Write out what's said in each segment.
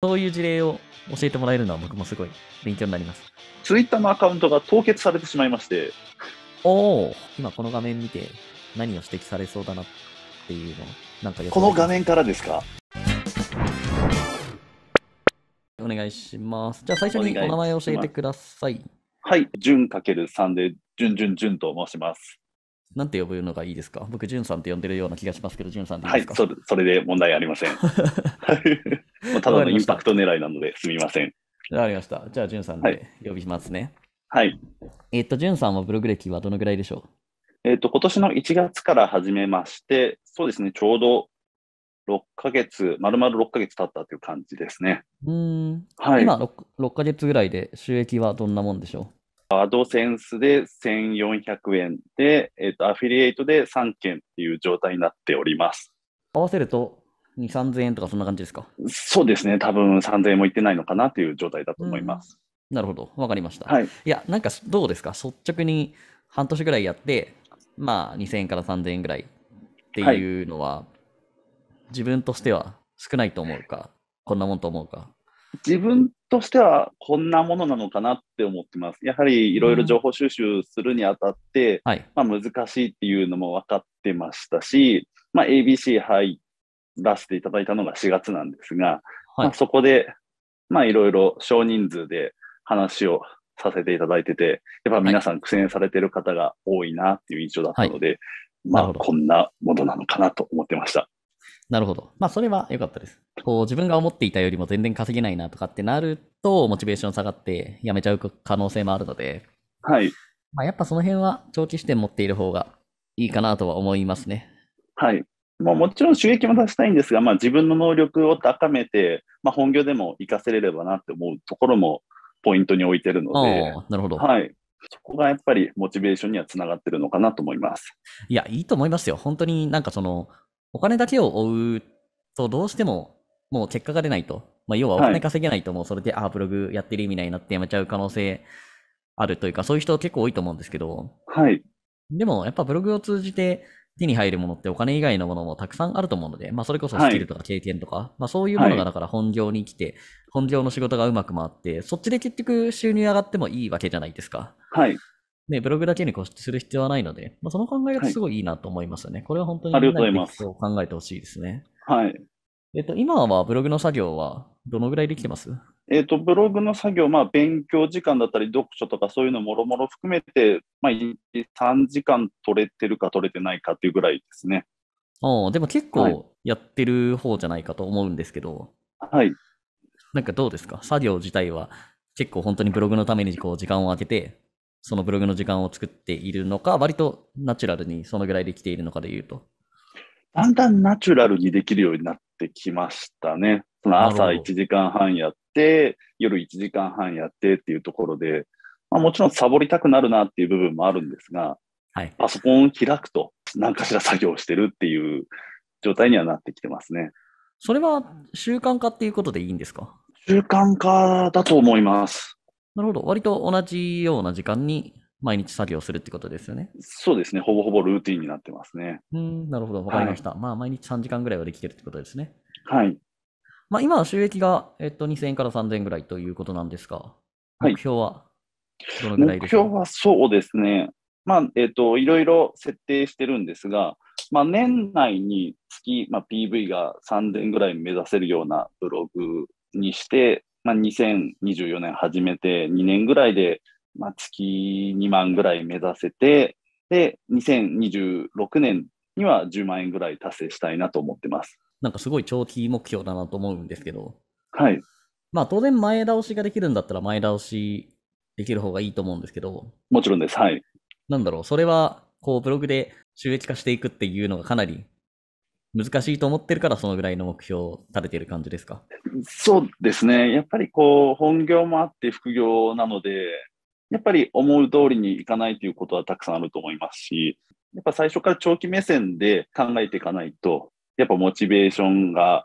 そういう事例を教えてもらえるのは僕もすごい勉強になります。ツイッターのアカウントが凍結されてしまいまして。おお、今この画面見て何を指摘されそうだなっていうのなんかこの画面からですかお願いします。じゃあ最初にお名前を教えてください。はい、んかける3で、じゅんと申します。なんて呼ぶのがいいですか僕、んさんって呼んでるような気がしますけど、んさんでいいですかはいそれ、それで問題ありません。ただのインパクト狙いなのですみません。わかりました。じゃあ、じゅんさんで呼びますね。はい。えっ、と、じさんはブログ歴はどのぐらいでしょうえっ、と、今年の1月から始めまして、そうですね、ちょうど6ヶ月、まるまる6ヶ月経ったという感じですね。うん。はい。今6、6ヶ月ぐらいで収益はどんなもんでしょうアドセンスで1400円で、えっ、ー、と、アフィリエイトで3件っていう状態になっております。合わせると2、3000円とかそんな感じですかそうですね、多分3000円もいってないのかなという状態だと思います。うん、なるほど、わかりました。はい、いや、なんかどうですか、率直に半年ぐらいやって、まあ、2000円から3000円ぐらいっていうのは、はい、自分としては少ないと思うか、こんなもんと思うか。自分としてはこんなものなのかなって思ってます。やはりいろいろ情報収集するにあたって、うんはい、まあ、難しいっていうのも分かってましたし、まあ、ABC 入っ出していただいたのが4月なんですが、はい、まあ、そこで、まあいろいろ少人数で話をさせていただいてて、やっぱ皆さん苦戦されてる方が多いなっていう印象だったので、はい、まあこんなものなのかなと思ってました。なるほど。まあ、それは良かったです。こう、自分が思っていたよりも全然稼げないなとかってなると、モチベーション下がってやめちゃう可能性もあるので、はい。まあ、やっぱその辺は長期視点持っている方がいいかなとは思いますね。はい。まあ、もちろん収益も出したいんですが、まあ、自分の能力を高めて、まあ、本業でも活かせれればなって思うところもポイントに置いてるので、なるほど、はい、そこがやっぱりモチベーションにはつながってるのかなと思います。いや、いいと思いますよ。本当になんかその、お金だけを追うと、どうしてももう結果が出ないと。まあ、要はお金稼げないと、もうそれで、はい、ああ、ブログやってる意味ないなってやめちゃう可能性あるというか、そういう人結構多いと思うんですけど、はい。でも、やっぱブログを通じて、手に入るものってお金以外のものもたくさんあると思うので、まあ、それこそスキルとか経験とか、はい、まあ、そういうものがだから本業に来て、はい、本業の仕事がうまく回って、そっちで結局収入上がってもいいわけじゃないですか。はい。ね、ブログだけに固執する必要はないので、まあ、その考え方すごいいいなと思いますよね。はい、これは本当にありがとうございます。考えてほしいですね。はい。えっと、今はブログの作業はどのぐらいできてますえっ、ー、と、ブログの作業、まあ、勉強時間だったり、読書とかそういうのもろもろ含めて、まあ、3時間取れてるか取れてないかっていうぐらいですね。あでも結構やってる方じゃないかと思うんですけど。はい。なんかどうですか作業自体は結構本当にブログのためにこう時間を空けて、そのブログの時間を作っているのか、割とナチュラルにそのぐらいできているのかでいうと。だんだんナチュラルにできるようになってきましたね。その朝1時間半やっ、夜1時間半やってっていうところで、まあ、もちろんサボりたくなるなっていう部分もあるんですが、はい、パソコンを開くと何かしら作業してるっていう状態にはなってきてますね。それは習慣化っていうことでいいんですか習慣化だと思います。なるほど。割と同じような時間に毎日作業するってことですよね。そうですね。ほぼほぼルーティンになってますね。うん、なるほど。わかりました。はい、まあ、毎日3時間ぐらいはできてるってことですね。はい。まあ、今の収益が、えっと、2000円から3000円ぐらいということなんですが、目標はどのぐらいですか、はい、目標はそうですね、まあえっと、いろいろ設定してるんですが、まあ、年内に月、まあ、PV が3000ぐらい目指せるようなブログにして、まあ、2024年始めて2年ぐらいで、まあ、月2万ぐらい目指せて、で、2026年には10万円ぐらい達成したいなと思ってます。なんかすごい長期目標だなと思うんですけど、はい。まあ当然前倒しができるんだったら前倒しできる方がいいと思うんですけど、もちろんです、はい。なんだろう、それはこうブログで収益化していくっていうのがかなり難しいと思ってるから、そのぐらいの目標を立ててる感じですかそうですね、やっぱりこう、本業もあって副業なので、やっぱり思う通りにいかないということはたくさんあると思いますし、やっぱ最初から長期目線で考えていかないと、やっぱモチベーションが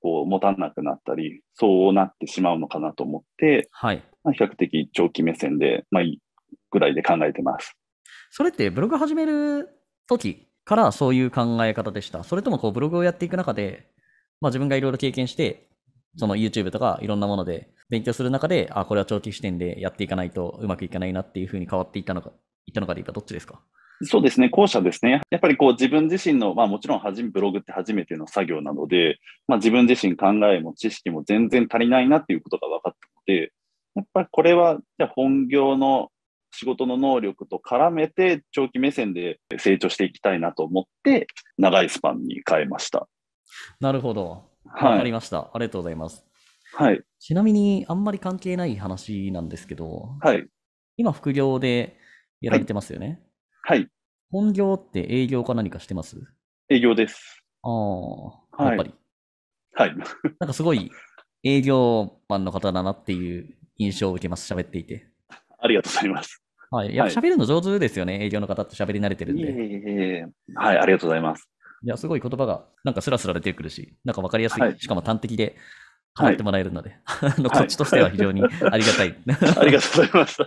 こう持たなくなったり、そうなってしまうのかなと思って、はい、まあ、比較的長期目線で、まあ、ぐらいで考えてます。それってブログ始める時からそういう考え方でしたそれともこうブログをやっていく中で、まあ、自分がいろいろ経験して、その YouTube とかいろんなもので勉強する中で、あ、これは長期視点でやっていかないとうまくいかないなっていうふうに変わっていったのか、いったのかでいいか、どっちですかそうですね、後者ですね。やっぱりこう自分自身の、まあもちろんはじブログって初めての作業なので、まあ自分自身考えも知識も全然足りないなっていうことが分かったので、やっぱりこれはじゃ本業の仕事の能力と絡めて長期目線で成長していきたいなと思って、長いスパンに変えました。なるほど。わかりました、はい、ありがとうございます。はい。ちなみに、あんまり関係ない話なんですけど、はい。今、副業でやられてますよね。はいはい。本業って営業か何かしてます営業です。ああ、やっぱり。はい。はい、なんかすごい営業マンの方だなっていう印象を受けます、喋っていて。ありがとうございます。はい。やっぱ喋るの上手ですよね、はい、営業の方って喋り慣れてるんで。ええはい、ありがとうございます。いや、すごい言葉が、なんかスラスラ出てくるし、なんか分かりやすい、はい、しかも端的で、語ってもらえるので、はい、あのこっちとしては非常に ありがたい。ありがとうございます。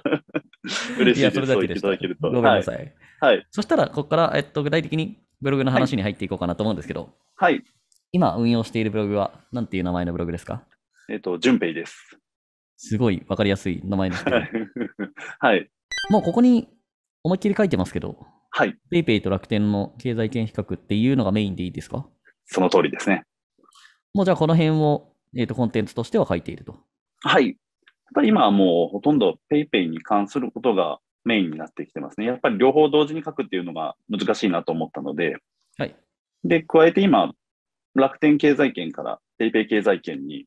嬉しいです。いや、それだけでした。ごめんなさい。はい、そしたら、ここから、えっと、具体的にブログの話に入っていこうかなと思うんですけど、はい、今運用しているブログは、なんていう名前のブログですかえっと、順平です。すごい分かりやすい名前ですけど。はい。もうここに思いっきり書いてますけど、はい。ペイペイと楽天の経済圏比較っていうのがメインでいいですかその通りですね。もうじゃあこの辺を、えーと、コンテンツとしては書いていると。はい。やっぱり今はもうほとんど PayPay に関することがメインになってきてますね。やっぱり両方同時に書くっていうのが難しいなと思ったので、はい、で、加えて今、楽天経済圏から PayPay 経済圏に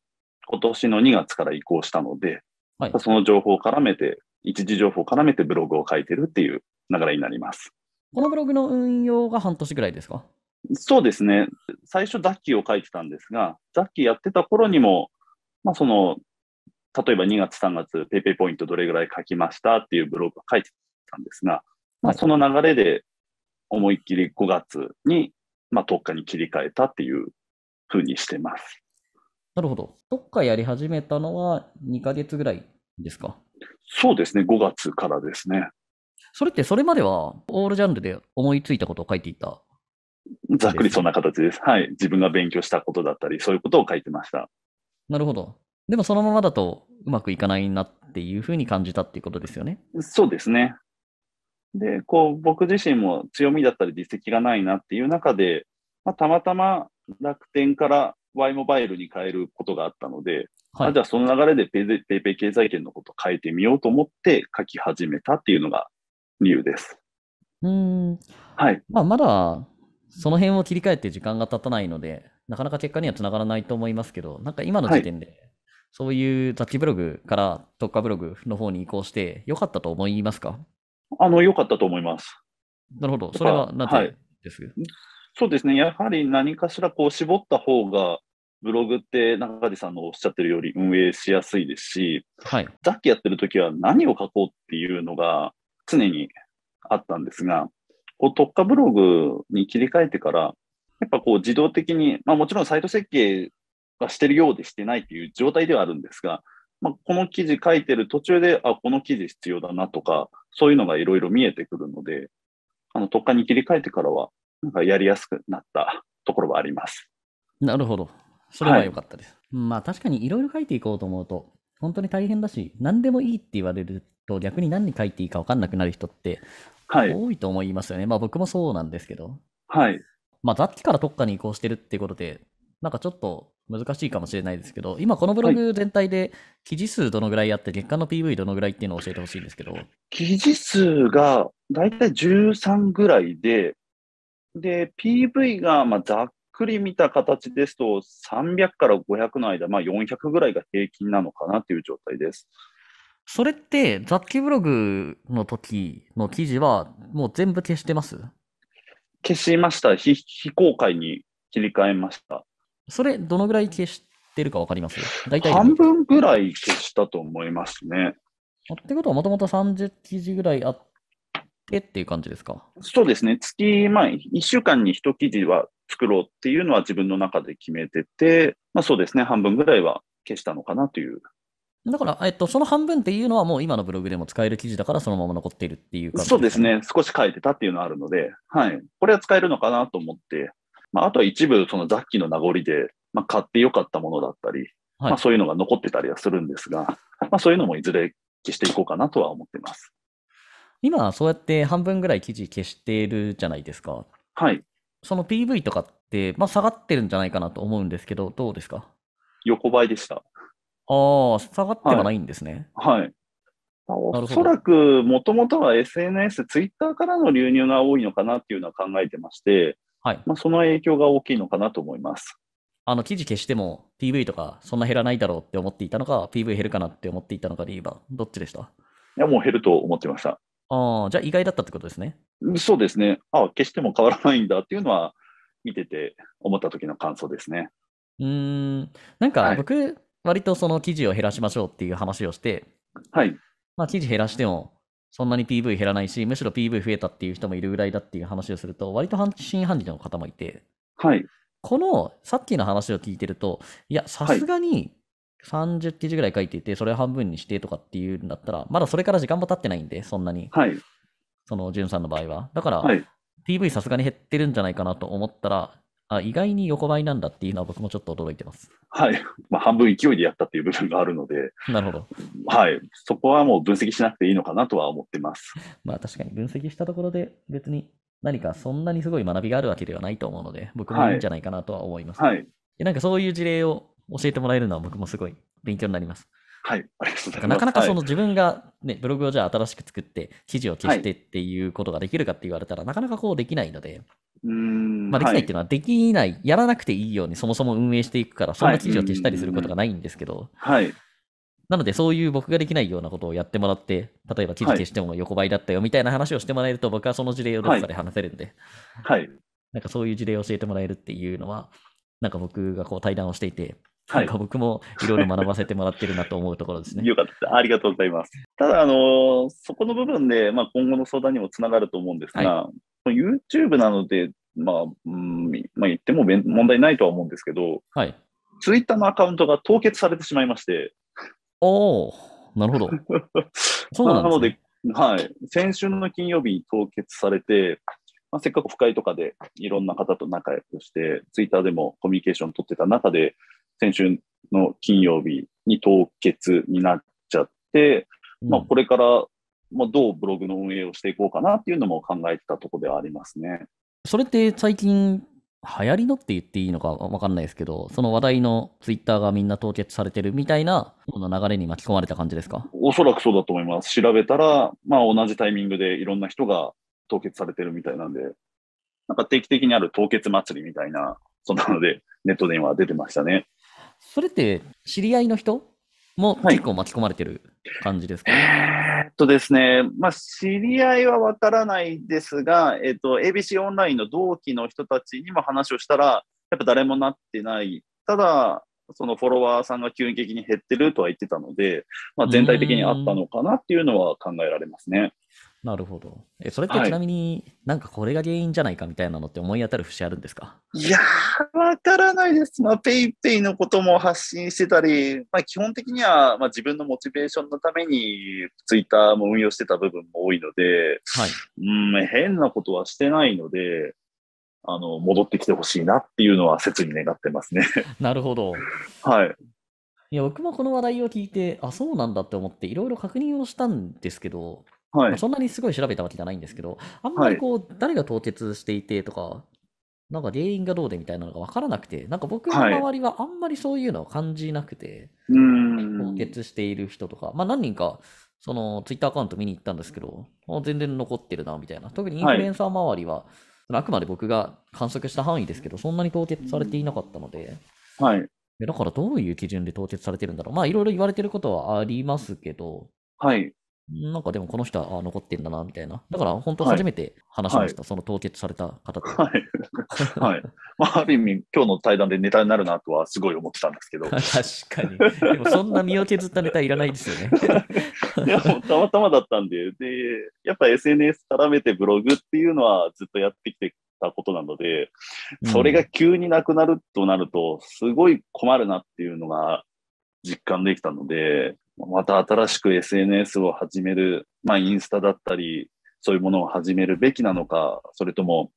今年の2月から移行したので、はい、その情報を絡めて、一時情報を絡めてブログを書いてるっていう流れになります。このブログの運用が半年ぐらいですかそうですね。最初、ザッキーを書いてたんですが、ザッキーやってた頃にも、まあ、その例えば2月3月 PayPay ポイントどれぐらい書きましたっていうブログを書いてたんですが、まあ、その流れで思いっきり5月に、まあ、特化に切り替えたっていうふうにしてます。なるほど。特化やり始めたのは2ヶ月ぐらいですかそうですね、5月からですね。それってそれまではオールジャンルで思いついたことを書いていたざっくりそんな形です。はい。自分が勉強したことだったり、そういうことを書いてました。なるほど。でもそのままだとうまくいかないなっていうふうに感じたっていうことですよね。そうですね。で、こう、僕自身も強みだったり実績がないなっていう中で、まあ、たまたま楽天から Y モバイルに変えることがあったので、はい、じゃあその流れで PayPay 経済圏のことを変えてみようと思って書き始めたっていうのが理由です。うん。はい。まあ、まだ、その辺を切り替えて時間が経たないので、なかなか結果にはつながらないと思いますけど、なんか今の時点で、はい、そういう雑記ブログから特化ブログの方に移行して良かったと思いますかあの、良かったと思います。なるほど。それはなぜです、はい、そうですね。やはり何かしらこう絞った方が、ブログって中地さんのおっしゃってるより運営しやすいですし、はい、雑記やってる時は何を書こうっていうのが常にあったんですが、こう特化ブログに切り替えてから、やっぱこう自動的に、まあ、もちろんサイト設計がしてるようでしてないという状態ではあるんですが、まあ、この記事書いてる途中で、あ、この記事必要だなとか、そういうのがいろいろ見えてくるので、あの、特化に切り替えてからは、なんかやりやすくなったところはあります。なるほど。それは良かったです。はい、まあ確かにいろいろ書いていこうと思うと、本当に大変だし、何でもいいって言われると、逆に何に書いていいか分かんなくなる人って、多いと思いますよね。はい、まあ僕もそうなんですけど。はい。まあ雑記から特化に移行してるってことで、なんかちょっと難しいかもしれないですけど、今このブログ全体で記事数どのぐらいあって、月間の PV どのぐらいっていうのを教えてほしいんですけど。記事数が大体13ぐらいで、で、PV がまあざっくり見た形ですと、300から500の間、まあ、400ぐらいが平均なのかなという状態です。それって、雑記ブログの時の記事は、もう全部消してます消しました非。非公開に切り替えました。それ、どのぐらい消してるか分かります大体半分ぐらい消したと思いますね。ってことは、もともと30記事ぐらいあってっていう感じですかそうですね、月、まあ、1週間に1記事は作ろうっていうのは自分の中で決めてて、まあ、そうですね、半分ぐらいは消したのかなという。だから、えっと、その半分っていうのは、もう今のブログでも使える記事だから、そのまま残っているっていう感じ、ね、そうですね、少し書いてたっていうのはあるので、はい、これは使えるのかなと思って、まあ、あとは一部、その雑記の名残で、まあ、買ってよかったものだったり、はい、まあ、そういうのが残ってたりはするんですが、まあ、そういうのもいずれ消していこうかなとは思ってます。今、そうやって半分ぐらい記事消しているじゃないですか。はい。その PV とかって、まあ、下がってるんじゃないかなと思うんですけど、どうですか横ばいでした。ああ、下がってはないんですね。はい。はい、おそらく、もともとは SNS、ツイッターからの流入が多いのかなっていうのは考えてまして、はいまあ、その影響が大きいのかなと思います。あの記事消しても PV とかそんな減らないだろうって思っていたのか、PV 減るかなって思っていたのかで言えば、どっちでしたいや、もう減ると思ってました。ああ、じゃあ意外だったってことですね。そうですね。ああ、消しても変わらないんだっていうのは、見てて思った時の感想ですね。うん、なんか僕、割とその記事を減らしましょうっていう話をして、はい。まあ、記事減らしても、そんなに PV 減らないし、むしろ PV 増えたっていう人もいるぐらいだっていう話をすると、割と半信半疑の方もいて、はい、このさっきの話を聞いてると、いや、さすがに30記事ぐらい書いていて、それを半分にしてとかっていうんだったら、まだそれから時間も経ってないんで、そんなに、はい、その、んさんの場合は。だから、はい、PV さすがに減ってるんじゃないかなと思ったら、あ意外に横ばいなんだっていうのは僕もちょっと驚いてます。はい。まあ、半分勢いでやったっていう部分があるので、なるほど。はい。そこはもう分析しなくていいのかなとは思ってます。まあ確かに分析したところで別に何かそんなにすごい学びがあるわけではないと思うので、僕もいいんじゃないかなとは思います。はい。はい、なんかそういう事例を教えてもらえるのは僕もすごい勉強になります。はい、ありがとうございます。なかなかその自分がね、はい、ブログをじゃあ新しく作って、記事を消してっていうことができるかって言われたら、はい、なかなかこうできないので、うんまあ、できないっていうのは、できない、はい、やらなくていいようにそもそも運営していくから、そんな記事を消したりすることがないんですけど、はい、なので、そういう僕ができないようなことをやってもらって、例えば記事消しても横ばいだったよみたいな話をしてもらえると、僕はその事例をどっかで話せるんで、はい、なんかそういう事例を教えてもらえるっていうのは、なんか僕がこう対談をしていて、なんか僕もいろいろ学ばせてもらってるなと思うところですね。よかった。ありがとうございます。ただ、あのそこの部分で、まあ、今後の相談にもつながると思うんですが、はい、YouTube なので、まあ、うん、まあ、言っても問題ないとは思うんですけど、はい。Twitter のアカウントが凍結されてしまいまして。おおなるほど。そうなんです、ね、なので、はい。先週の金曜日に凍結されて、まあ、せっかく不快とかでいろんな方と仲良くして、ツイッターでもコミュニケーション取ってた中で、先週の金曜日に凍結になっちゃって、うん、まあ、これから、まあ、どうブログの運営をしていこうかなっていうのも考えてたとこではありますね。それって最近流行りのって言っていいのか分かんないですけど、その話題のツイッターがみんな凍結されてるみたいな、この流れに巻き込まれた感じですかおそらくそうだと思います。調べたら、まあ同じタイミングでいろんな人が凍結されてるみたいなんで、なんか定期的にある凍結祭りみたいな、そんなのでネットで今出てましたね。それって知り合いの人も結構巻き込まれてる感じですか、はい、えー、っとですね、まあ、知り合いはわからないですが、えっと、ABC オンラインの同期の人たちにも話をしたら、やっぱ誰もなってない。ただ、そのフォロワーさんが急激に減ってるとは言ってたので、まあ、全体的にあったのかなっていうのは考えられますね。なるほど。え、それってちなみに、はい、なんかこれが原因じゃないかみたいなのって思い当たる節あるんですかいやー、わからないです。まあ、ペイペイのことも発信してたり、まあ、基本的には、まあ、自分のモチベーションのために、ツイッターも運用してた部分も多いので、はい、うん変なことはしてないので、あの、戻ってきてほしいなっていうのは切に願ってますね。なるほど。はい。いや僕もこの話題を聞いて、あ、そうなんだって思って、いろいろ確認をしたんですけど、はいまあ、そんなにすごい調べたわけじゃないんですけど、あんまりこう、誰が凍結していてとか、なんか原因がどうでみたいなのが分からなくて、なんか僕の周りはあんまりそういうのを感じなくて、凍結している人とか、まあ、何人か、そのツイッターアカウント見に行ったんですけど、全然残ってるなみたいな、特にインフルエンサー周りは、はい、あくまで僕が観測した範囲ですけど、そんなに凍結されていなかったので、はい、だからどういう基準で凍結されてるんだろう、まあいろいろ言われてることはありますけど、はい、なんかでもこの人はあ残ってんだなみたいな。だから本当初めて話しました、はい、その凍結された方と。はい。はい。まあ、ある意味、今日の対談でネタになるなとはすごい思ってたんですけど。確かに。でもそんな身を削ったネタいらないですよね。いや、もうたまたまだったんで、で、やっぱ SNS 絡めてブログっていうのはずっとやってきてたことなので、それが急になくなるとなると、すごい困るなっていうのが実感できたので、また新しく SNS を始める、まあ、インスタだったり、そういうものを始めるべきなのか、それとも、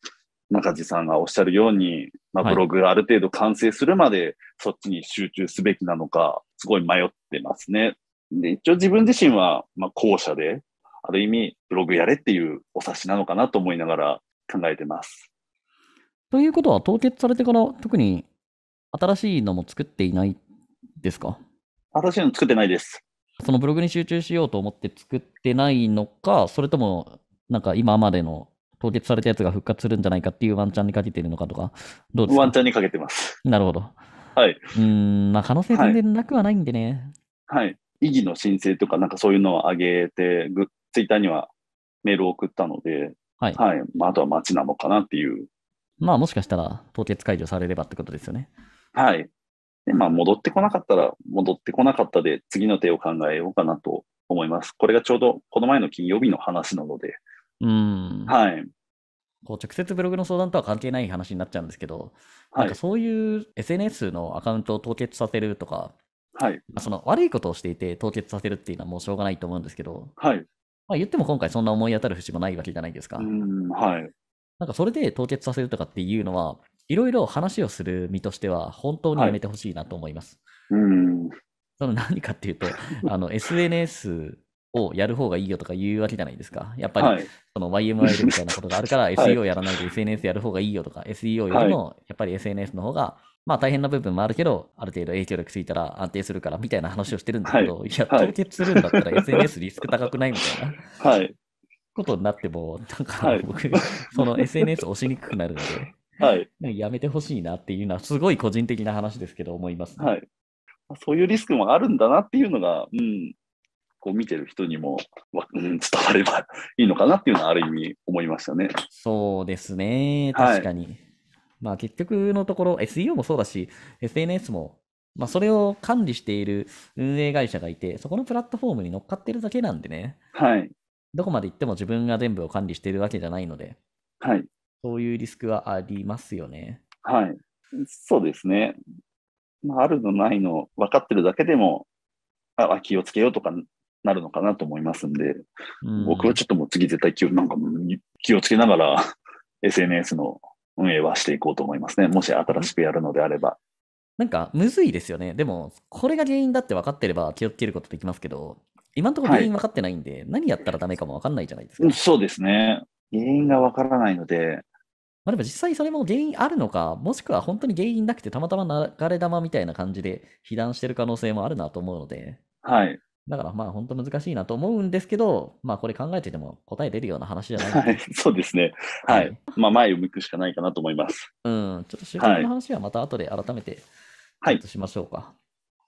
中地さんがおっしゃるように、まあ、ブログがある程度完成するまで、そっちに集中すべきなのか、すごい迷ってますね。で、一応自分自身は、まあ、後者で、ある意味、ブログやれっていうお察しなのかなと思いながら考えてます。ということは、凍結されてから特に新しいのも作っていないですか新しいの作ってないです。そのブログに集中しようと思って作ってないのか、それとも、なんか今までの凍結されたやつが復活するんじゃないかっていうワンチャンにかけてるのかとか、どうですかワンチャンにかけてます。なるほど。はい。うん、まあ可能性全然なくはないんでね。はい、はい。異議の申請とか、なんかそういうのを上げて、ツイッターにはメールを送ったので、はい。はい。まあ、あとは待ちなのかなっていう。まあ、もしかしたら凍結解除されればってことですよね。はい。で、まあ、戻ってこなかったら、戻ってこなかったで、次の手を考えようかなと思います。これがちょうどこの前の金曜日の話なので。うん。はい。こう直接ブログの相談とは関係ない話になっちゃうんですけど、はい、なんかそういう SNS のアカウントを凍結させるとか、はい、その悪いことをしていて凍結させるっていうのはもうしょうがないと思うんですけど、はい、まあ、言っても今回そんな思い当たる節もないわけじゃないですか。うんはい、なんかそれで凍結させるとかっていうのは、いろいろ話をする身としては、本当にやめてほしいなと思います。はい、うんその何かっていうと、あの SNS をやる方がいいよとか言うわけじゃないですか。やっぱり、その YMIL みたいなことがあるから、SEO やらないで SNS やる方がいいよとか、SEO よりもやっぱり SNS の方が、まあ大変な部分もあるけど、ある程度影響力ついたら安定するからみたいな話をしてるんだけど、はい、いや、凍結するんだったら SNS リスク高くないみたいな、はい、ことになっても、なんか僕、その SNS 押しにくくなるので。はい、やめてほしいなっていうのは、すごい個人的な話ですけど、思います、ね、はい、そういうリスクもあるんだなっていうのが、うん、こう見てる人にも、うん、伝わればいいのかなっていうのは、ある意味、思いましたね。そうですね、確かに。はい、まあ、結局のところ、SEO もそうだし、SNS も、まあ、それを管理している運営会社がいて、そこのプラットフォームに乗っかってるだけなんでね。はい。どこまで行っても自分が全部を管理しているわけじゃないので。はい。そういうリスクはありますよね。はい。そうですね。まあ、あるのないの分かってるだけでも、あ気をつけようとかなるのかなと思いますんで、うん、僕はちょっともう次絶対気をなんか気をつけながら SNS の運営はしていこうと思いますね。もし新しくやるのであれば。なんかむずいですよね。でも、これが原因だって分かってれば気をつけることできますけど、今のところ原因分かってないんで、はい、何やったらダメかも分かんないじゃないですか。そうですね。原因が分からないので、まあ、でも実際それも原因あるのか、もしくは本当に原因なくて、たまたま流れ玉みたいな感じで被弾してる可能性もあるなと思うので、はい。だからまあ本当難しいなと思うんですけど、まあこれ考えてても答え出るような話じゃない、はい、そうですね。はい。まあ前を向くしかないかなと思います。うん。ちょっと就活の話はまた後で改めて、はい。しましょうか、は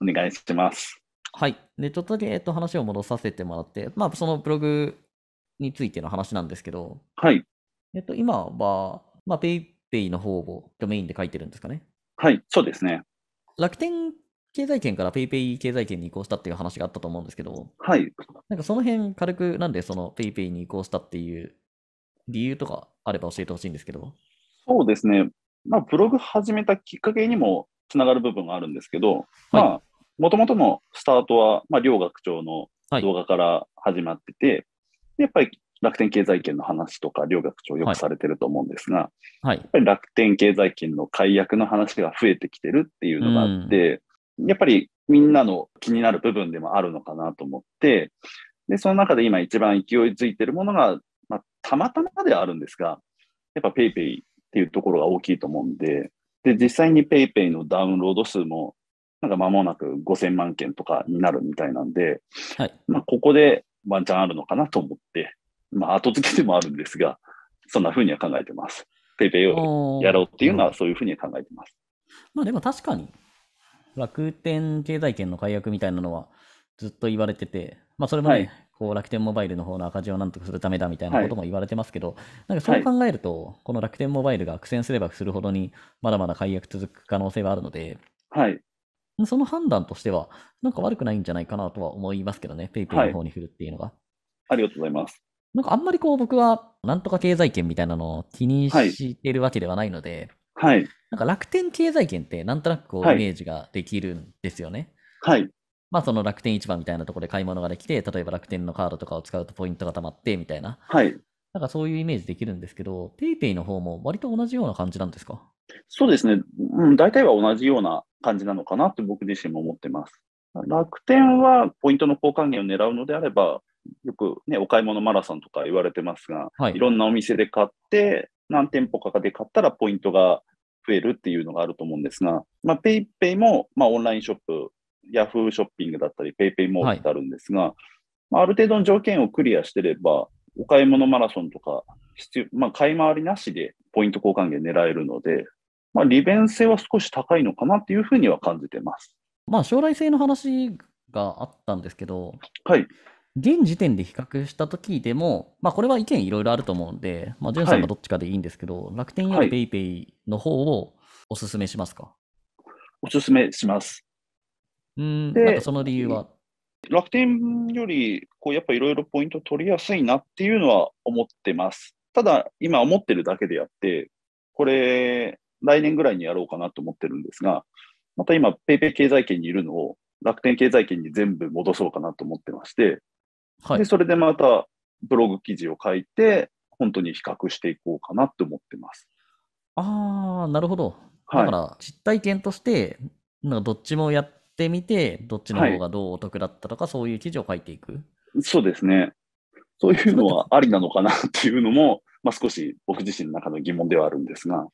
い、お願いします。はい。で、ちょっとだけ、えっと、話を戻させてもらって、まあそのブログについての話なんですけど、はい。えっと、今は、まあ、ペイペイの方をドメインで書いてるんですかね。はい、そうですね。楽天経済圏から PayPay 経済圏に移行したっていう話があったと思うんですけど、はい。なんかその辺軽く、なんでその PayPay に移行したっていう理由とかあれば教えてほしいんですけど。そうですね。まあ、ブログ始めたきっかけにもつながる部分があるんですけど、はい、まあ、もともとのスタートは、まあ、両学長の動画から始まってて、はい、やっぱり楽天経済圏の話とか、両学長よくされてると思うんですが、はい、やっぱり楽天経済圏の解約の話が増えてきてるっていうのがあって、うん、やっぱりみんなの気になる部分でもあるのかなと思って、で、その中で今一番勢いづいてるものが、まあ、たまたまではあるんですが、やっぱ PayPay っていうところが大きいと思うんで、で、実際に PayPay のダウンロード数も、なんか間もなく5000万件とかになるみたいなんで、はい、まあここでワンチャンあるのかなと思って、まあ、後付けでもあるんですが、そんなふうには考えてます。ペイペイをやろうっていうのは、そういうふうに考えてます。まあ、でも確かに、楽天経済圏の解約みたいなのはずっと言われてて、まあ、それもね、はい、こう楽天モバイルの方の赤字をなんとかするためだみたいなことも言われてますけど、はい、なんかそう考えると、はい、この楽天モバイルが苦戦すればするほどに、まだまだ解約続く可能性はあるので、はい、その判断としては、なんか悪くないんじゃないかなとは思いますけどね、ペイペイの方に振るっていうのが。ありがとうございます。なんかあんまりこう僕は、なんとか経済圏みたいなのを気にしてるわけではないので、はい。なんか楽天経済圏ってなんとなくこうイメージができるんですよね。はい。まあその楽天市場みたいなところで買い物ができて、例えば楽天のカードとかを使うとポイントが貯まってみたいな。はい。なんかそういうイメージできるんですけど、PayPay の方も割と同じような感じなんですかそうですね、うん、大体は同じような感じなのかなって僕自身も思ってます。楽天はポイントの交換源を狙うのであれば、よく、ね、お買い物マラソンとか言われてますが、はい、いろんなお店で買って、何店舗かで買ったらポイントが増えるっていうのがあると思うんですが、まあ、ペイペイも、まあ、オンラインショップ、ヤフーショッピングだったり、ペイペイモールってあるんですが、はい、まあ、ある程度の条件をクリアしてれば、お買い物マラソンとか、まあ、買い回りなしでポイント交換券狙えるので、まあ、利便性は少し高いのかなっていうふうには感じてます。まあ、将来性の話があったんですけど、はい、現時点で比較した時でも、まあ、これは意見いろいろあると思うんで、まあ、ジュンさんがどっちかでいいんですけど、はい、楽天よりペイペイの方をおすすめしますか、はい、おすすめします。うん、なんかその理由は楽天よりこうやっぱいろいろポイント取りやすいなっていうのは思ってます。ただ、今思ってるだけであって、これ、来年ぐらいにやろうかなと思ってるんですが、また今、ペイペイ経済圏にいるのを楽天経済圏に全部戻そうかなと思ってまして、はい、でそれでまたブログ記事を書いて、本当に比較していこうかなと思ってます。ああ、なるほど。だから実体験として、なんかどっちもやってみて、どっちの方がどうお得だったとか、はい、そういう記事を書いていく。そうですね。そういうのはありなのかなっていうのも、まあ、少し僕自身の中の疑問ではあるんですが。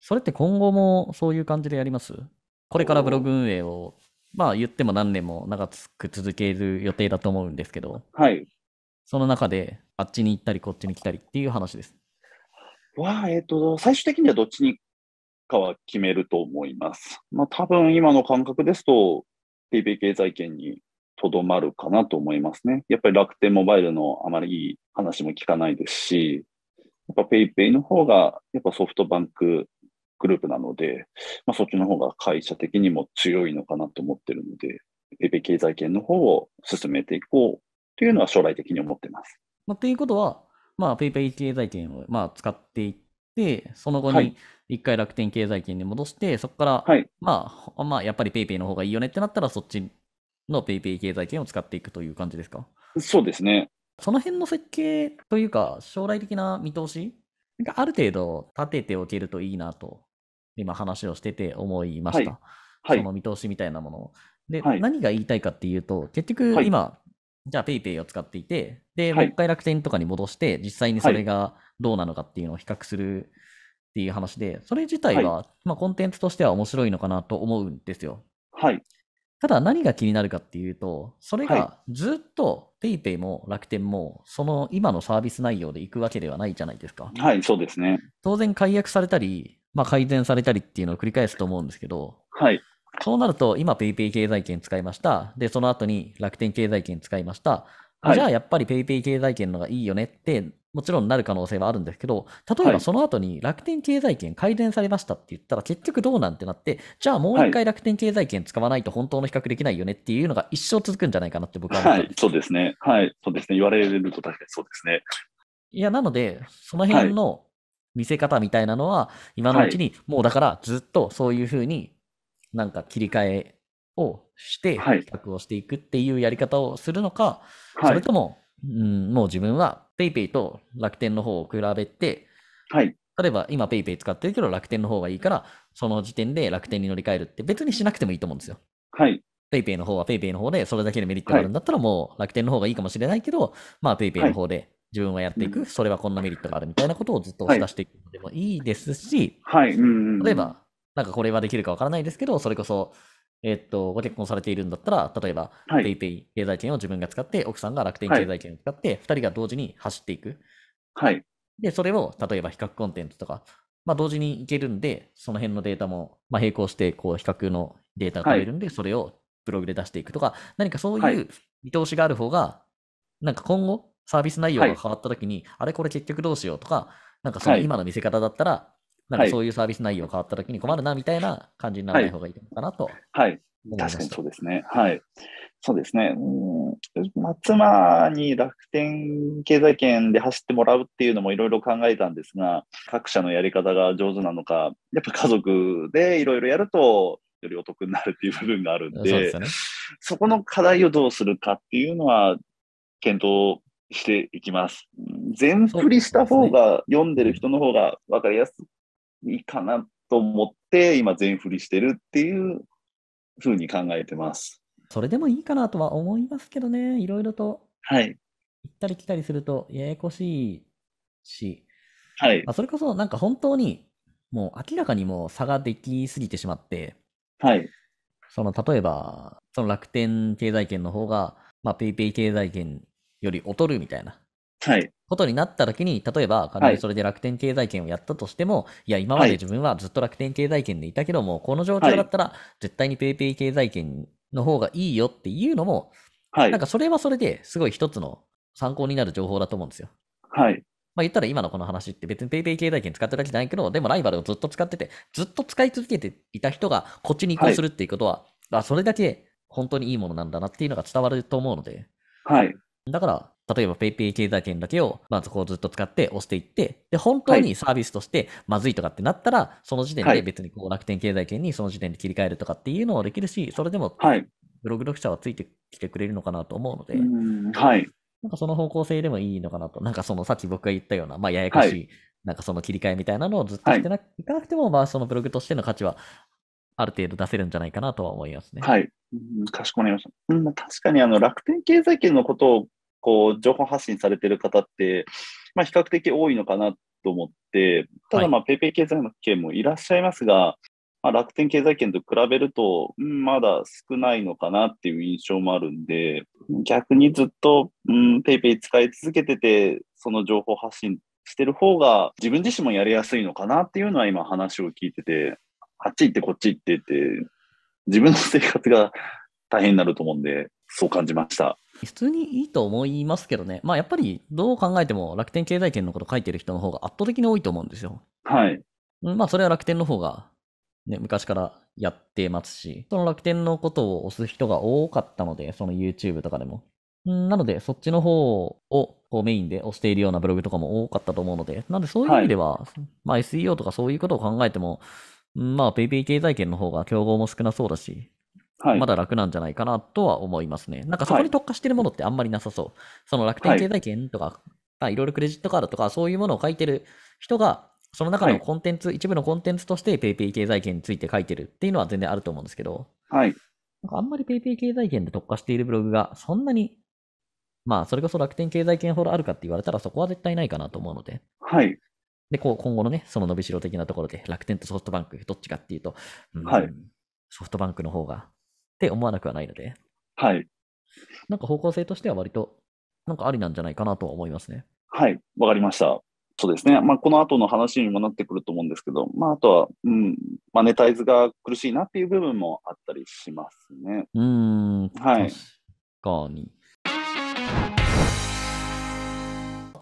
それって今後もそういう感じでやりますこれからブログ運営をまあ言っても何年も長く続ける予定だと思うんですけど、はい。その中で、あっちに行ったり、こっちに来たりっていう話です。あ、えっ、ー、と、最終的にはどっちにかは決めると思います。まあ多分今の感覚ですと、PayPay 経済圏にとどまるかなと思いますね。やっぱり楽天モバイルのあまりいい話も聞かないですし、やっぱ PayPay の方が、やっぱソフトバンクグループなので、まあ、そっちの方が会社的にも強いのかなと思ってるので、エベ経済圏の方を進めていこうというのは将来的に思ってます。まあ、ということは、まあ、PayPay 経済圏をまあ使っていって、その後に一回楽天経済圏に戻して、はい、そこから、はい、まあ、まあ、やっぱり PayPay の方がいいよねってなったら、そっちの PayPay 経済圏を使っていくという感じですかそうですね。その辺の設計というか、将来的な見通し、ある程度立てておけるといいなと今話をしてて思いました。はい、その見通しみたいなものを。で、はい、何が言いたいかっていうと、結局今、はい、じゃあ PayPay を使っていて、で、もう一回楽天とかに戻して、実際にそれがどうなのかっていうのを比較するっていう話で、それ自体は、まあ、コンテンツとしては面白いのかなと思うんですよ。はい。ただ何が気になるかっていうと、それがずっと PayPay も楽天も、その今のサービス内容でいくわけではないじゃないですか。はい、そうですね。当然解約されたり、まあ、改善されたりっていうのを繰り返すと思うんですけど、はい。そうなると、今 PayPay 経済圏使いました。で、その後に楽天経済圏使いました。じゃあ、やっぱり PayPay 経済圏のがいいよねって、もちろんなる可能性はあるんですけど、例えばその後に楽天経済圏改善されましたって言ったら、結局どうなんてなって、じゃあもう一回楽天経済圏使わないと本当の比較できないよねっていうのが一生続くんじゃないかなって僕ははい、そうですね。はい、そうですね。言われると確かにそうですね。いや、なので、その辺の見せ方みたいなのは、今のうちに、もうだからずっとそういうふうになんか切り替えをして、比較をしていくっていうやり方をするのか、それとも、もう自分は PayPay と楽天の方を比べて、例えば今 PayPay 使ってるけど楽天の方がいいから、その時点で楽天に乗り換えるって別にしなくてもいいと思うんですよ。はい。PayPay の方は PayPay の方でそれだけでメリットがあるんだったらもう楽天の方がいいかもしれないけど、まあ PayPay の方で自分はやっていく、うん、それはこんなメリットがあるみたいなことをずっと出していくのでもいいですし、はい、例えば、なんかこれはできるかわからないですけど、それこそ、えっと、ご結婚されているんだったら、例えば、はい、ペイペイ経済圏を自分が使って、奥さんが楽天経済圏を使って、はい、2人が同時に走っていく。はい。で、それを、例えば比較コンテンツとか、まあ、同時にいけるんで、その辺のデータも、まあ、並行して、こう、比較のデータが取れるんで、それをブログで出していくとか、何かそういう見通しがある方が、なんか今後、サービス内容が変わったときに、はい、あれこれ結局どうしようとか、なんかその今の見せ方だったら、なんかそういうサービス内容変わったときに困るなみたいな感じにならない方がいいのかなと、はい。はい。確かにそうですね。はい。そうですね。うん、妻に楽天経済圏で走ってもらうっていうのもいろいろ考えたんですが、各社のやり方が上手なのか、やっぱ家族でいろいろやると、よりお得になるっていう部分があるんで、そ、ね、この課題をどうするかっていうのは、検討していきます。全振りした方が、読んでる人の方が分かりやすいかなと思って、今、全振りしてるっていうふうに考えてます。それでもいいかなとは思いますけどね、いろいろと。はい。行ったり来たりすると、ややこしいし。はい。まあ、それこそ、なんか本当に、もう明らかにもう差ができすぎてしまって、はい。その、例えば、その楽天経済圏の方が、まあ、ペイペイ経済圏より劣るみたいな。はい。ことになった時に、例えば、仮にそれで楽天経済圏をやったとしても、はい、いや、今まで自分はずっと楽天経済圏でいたけども、この状況だったら、絶対に PayPay 経済圏の方がいいよっていうのも、はい、なんかそれはそれですごい一つの参考になる情報だと思うんですよ。はい。まあ言ったら今のこの話って別に PayPay 経済圏使ってるわけじゃないけど、でもライバルをずっと使ってて、ずっと使い続けていた人がこっちに移行するっていうことは、はい、あそれだけ本当にいいものなんだなっていうのが伝わると思うので、はい。だから、例えば PayPay 経済圏だけを、まあ、そこをずっと使って押していって、で、本当にサービスとしてまずいとかってなったら、はい、その時点で別にこう楽天経済圏にその時点で切り替えるとかっていうのもできるし、それでもブログ読者はついてきてくれるのかなと思うので、はい。なんかその方向性でもいいのかなと、なんかそのさっき僕が言ったような、まあ、ややこしい、はい、なんかその切り替えみたいなのをずっとしてな、はい、いかなくても、まあそのブログとしての価値はある程度出せるんじゃないかなとは思いますね。はい。うん、かしこまりました。うん、確かにあの楽天経済圏のことをこう情報発信されてる方って、まあ、比較的多いのかなと思って、ただ、まあ、ペイペイ経済圏もいらっしゃいますが、まあ、楽天経済圏と比べると、うん、まだ少ないのかなっていう印象もあるんで、逆にずっと、うん、ペイペイ使い続けてて、その情報発信してる方が、自分自身もやりやすいのかなっていうのは今話を聞いててあっち行ってこっち行ってって、自分の生活が大変になると思うんで、そう感じました。普通にいいと思いますけどね。まあやっぱりどう考えても楽天経済圏のこと書いてる人の方が圧倒的に多いと思うんですよ。はい。まあそれは楽天の方が、ね、昔からやってますし、その楽天のことを押す人が多かったので、その YouTube とかでも。なので、そっちの方をこうメインで押しているようなブログとかも多かったと思うので、なのでそういう意味では、はい、まあ SEO とかそういうことを考えても、まあ、ペイペイ経済圏の方が競合も少なそうだし、はい、まだ楽なんじゃないかなとは思いますね。なんかそこに特化してるものってあんまりなさそう。はい、その楽天経済圏とか、はい、いろいろクレジットカードとか、そういうものを書いてる人が、その中のコンテンツ、はい、一部のコンテンツとしてペイペイ経済圏について書いてるっていうのは全然あると思うんですけど、はい。なんかあんまりペイペイ経済圏で特化しているブログが、そんなに、まあ、それこそ楽天経済圏ほどあるかって言われたら、そこは絶対ないかなと思うので、はい。で、こう今後のね、その伸びしろ的なところで、楽天とソフトバンク、どっちかっていうと、うん、はい、ソフトバンクの方がって思わなくはないので、はい。なんか方向性としては割と、なんかありなんじゃないかなと思いますね。はい、わかりました。そうですね、まあ、この後の話にもなってくると思うんですけど、まあ、あとは、うん、マネタイズが苦しいなっていう部分もあったりしますね。うん、はい、確かに。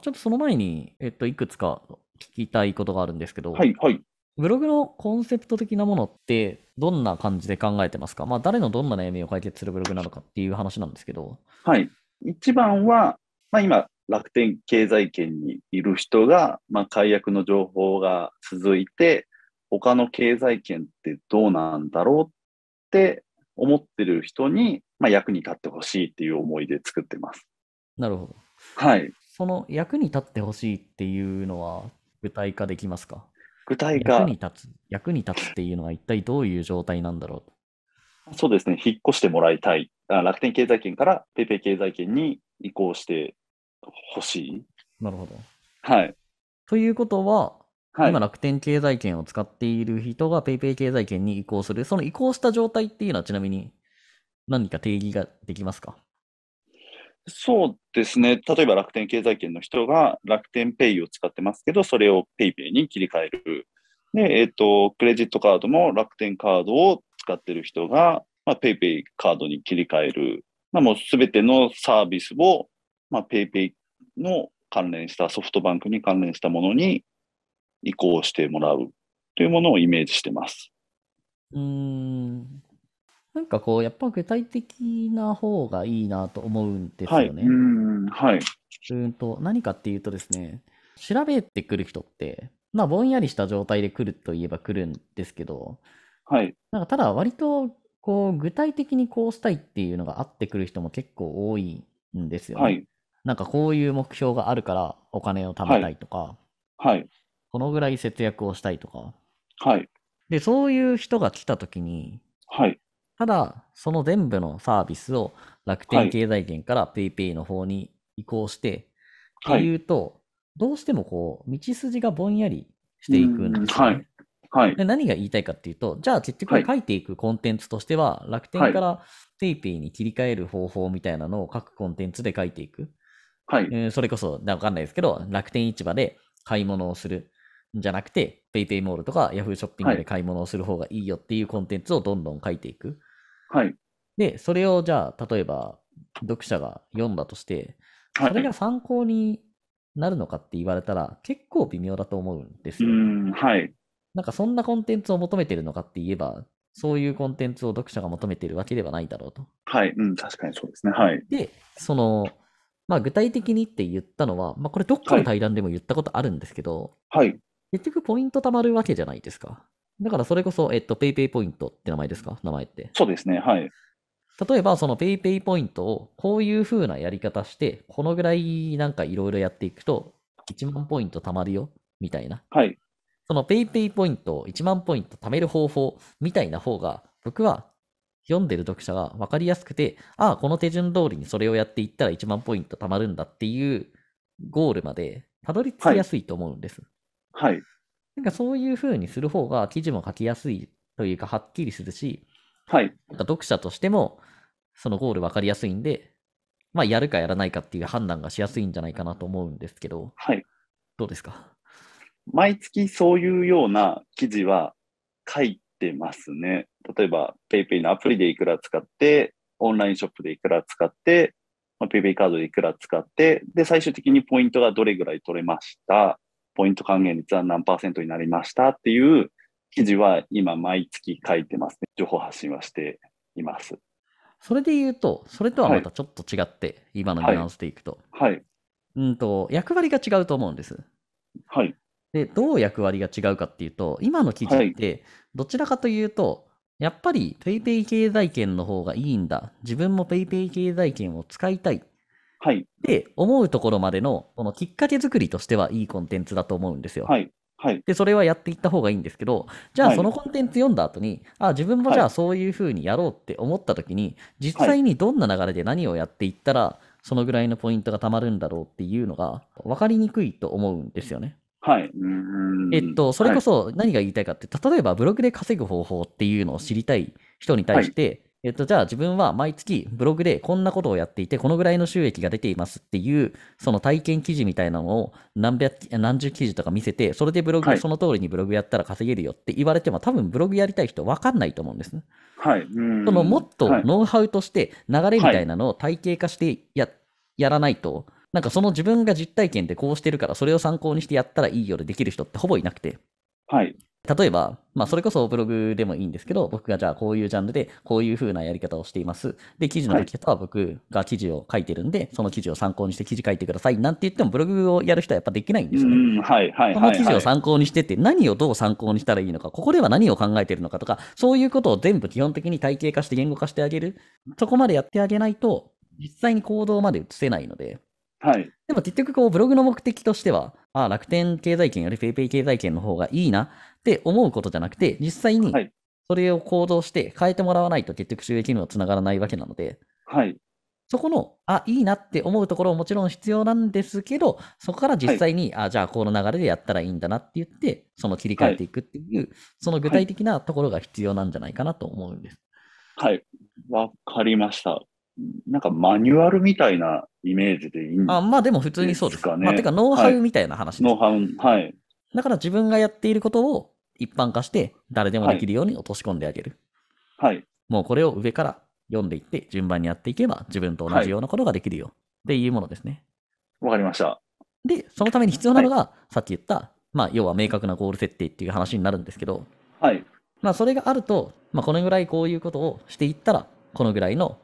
ちょっとその前に、えっと、いくつか聞きたいことがあるんですけど、はいはい、ブログのコンセプト的なものってどんな感じで考えてますか、まあ、誰のどんな悩みを解決するブログなのかっていう話なんですけど。はい、一番は、まあ、今、楽天経済圏にいる人が、まあ、解約の情報が続いて、他の経済圏ってどうなんだろうって思ってる人に、まあ、役に立ってほしいっていう思いで作ってます。なるほど。はい。その役に立ってほしいっていうのは、具体化できますか具体化役に立つ。役に立つっていうのは一体どういう状態なんだろうそうですね、引っ越してもらいたい。楽天経済圏から PayPay 経済圏に移行してほしい。なるほど。はい。ということは、はい、今楽天経済圏を使っている人が PayPay 経済圏に移行する、その移行した状態っていうのはちなみに何か定義ができますかそうですね。例えば楽天経済圏の人が楽天ペイを使ってますけど、それを PayPay ペイペイに切り替える。で、えっ、ー、と、クレジットカードも楽天カードを使ってる人が、まあ、PayPay ペイカードに切り替える。まあ、もうすべてのサービスを、まあ、PayPay の関連したソフトバンクに関連したものに移行してもらうというものをイメージしてます。うんなんかこう、やっぱ具体的な方がいいなと思うんですはい。よね。うん。はい。うんと、何かっていうとですね、調べてくる人って、まあ、ぼんやりした状態で来るといえば来るんですけど、はい。なんかただ割と、こう、具体的にこうしたいっていうのがあってくる人も結構多いんですよはね。い。なんかこういう目標があるからお金を貯めたい。いとか、はい。このぐらい節約をしたいとか。はい。で、そういう人が来た時に、はい。ただ、その全部のサービスを楽天経済圏から PayPay の方に移行して、はい、っていうと、どうしてもこう、道筋がぼんやりしていくんですよね、はい、はい、で。何が言いたいかっていうと、じゃあ結局書いていくコンテンツとしては、楽天から PayPay に切り替える方法みたいなのを各コンテンツで書いていく。はい、えー、それこそ、わかんないですけど、楽天市場で買い物をする。じゃなくて、PayPay モールとか Yahoo ショッピングで買い物をする方がいいよっていうコンテンツをどんどん書いていく。はい。で、それをじゃあ、例えば、読者が読んだとして、それが参考になるのかって言われたら、結構微妙だと思うんですよ。はい。なんか、そんなコンテンツを求めてるのかって言えば、そういうコンテンツを読者が求めてるわけではないだろうと。はい、うん、確かにそうですね。はい。で、その、まあ、具体的にって言ったのは、まあ、これ、どっかの対談でも言ったことあるんですけど、はい。結局、ポイント貯まるわけじゃないですか。だからそれこそ、えっと、PayPay ポイントって名前ですか名前って。そうですね、はい。例えば、その PayPay ポイントをこういう風なやり方して、このぐらいなんかいろいろやっていくと、1万ポイント貯まるよ、みたいな。はい。その PayPay ポイントを1万ポイント貯める方法みたいな方が、僕は読んでる読者が分かりやすくて、ああ、この手順通りにそれをやっていったら1万ポイント貯まるんだっていうゴールまでたどり着きやすいと思うんです。はい、はいなんかそういうふうにする方が記事も書きやすいというか、はっきりするし、はい。なんか読者としても、そのゴール分かりやすいんで、まあ、やるかやらないかっていう判断がしやすいんじゃないかなと思うんですけど、はい。どうですか毎月そういうような記事は書いてますね。例えば、PayPay のアプリでいくら使って、オンラインショップでいくら使って、ま PayPay カードでいくら使って、で、最終的にポイントがどれぐらい取れました。ポイント還元率は何パーセントになりましたっていう記事は今毎月書いてますね。情報発信はしています。それで言うと、それとはまたちょっと違って、はい、今のニュアンスでいくと、はい、うんと、役割が違うと思うんです。はい。で、どう役割が違うかっていうと、今の記事って、どちらかというと、やっぱり PayPay 経済圏の方がいいんだ。自分も PayPay 経済圏を使いたいはい。で、思うところまでの、このきっかけ作りとしてはいいコンテンツだと思うんですよ。はい。はい、でそれはやっていった方がいいんですけど、じゃあそのコンテンツ読んだ後に、はい、あ自分もじゃあそういうふうにやろうって思った時に、実際にどんな流れで何をやっていったら、そのぐらいのポイントがたまるんだろうっていうのが分かりにくいと思うんですよね。はい。えっと、それこそ何が言いたいかって、例えばブログで稼ぐ方法っていうのを知りたい人に対して、えっと、じゃあ自分は毎月ブログでこんなことをやっていて、このぐらいの収益が出ていますっていう、その体験記事みたいなのを何百、何十記事とか見せて、それでブログ、その通りにブログやったら稼げるよって言われても、多分ブログやりたい人分かんないと思うんですね。はい。そのもっとノウハウとして流れみたいなのを体系化してや、はい、やらないと、なんかその自分が実体験でこうしてるから、それを参考にしてやったらいいよでできる人ってほぼいなくて。はい。例えば、まあ、それこそブログでもいいんですけど、僕がじゃあこういうジャンルで、こういう風なやり方をしています。で、記事のき方は僕が記事を書いてるんで、はい、その記事を参考にして記事書いてくださいなんて言っても、ブログをやる人はやっぱできないんですよね。はい、はい、この記事を参考にしてって、何をどう参考にしたらいいのか、ここでは何を考えてるのかとか、そういうことを全部基本的に体系化して言語化してあげる。そこまでやってあげないと、実際に行動まで移せないので、はい、でも結局こうブログの目的としては、あ楽天経済圏より PayPay 経済圏の方がいいなって思うことじゃなくて、実際にそれを行動して変えてもらわないと結局収益にはつながらないわけなので、はい、そこの、あ、いいなって思うところももちろん必要なんですけど、そこから実際に、はい、あ、じゃあこの流れでやったらいいんだなって言って、その切り替えていくっていう、はい、その具体的なところが必要なんじゃないかなと思うんです。はい、わ、かりました。なんかマニュアルみたいなイメージでいいんですかね。あまあでも普通にそうですかね。まあ、てかノウハウみたいな話です、はい、ノウハウ。はい。だから自分がやっていることを一般化して誰でもできるように落とし込んであげる。はい。もうこれを上から読んでいって順番にやっていけば自分と同じようなことができるよ、っていうものですね。わかりました。で、そのために必要なのが、はい、さっき言った、まあ要は明確なゴール設定っていう話になるんですけど、はい。まあそれがあると、まあこのぐらいこういうことをしていったら、このぐらいの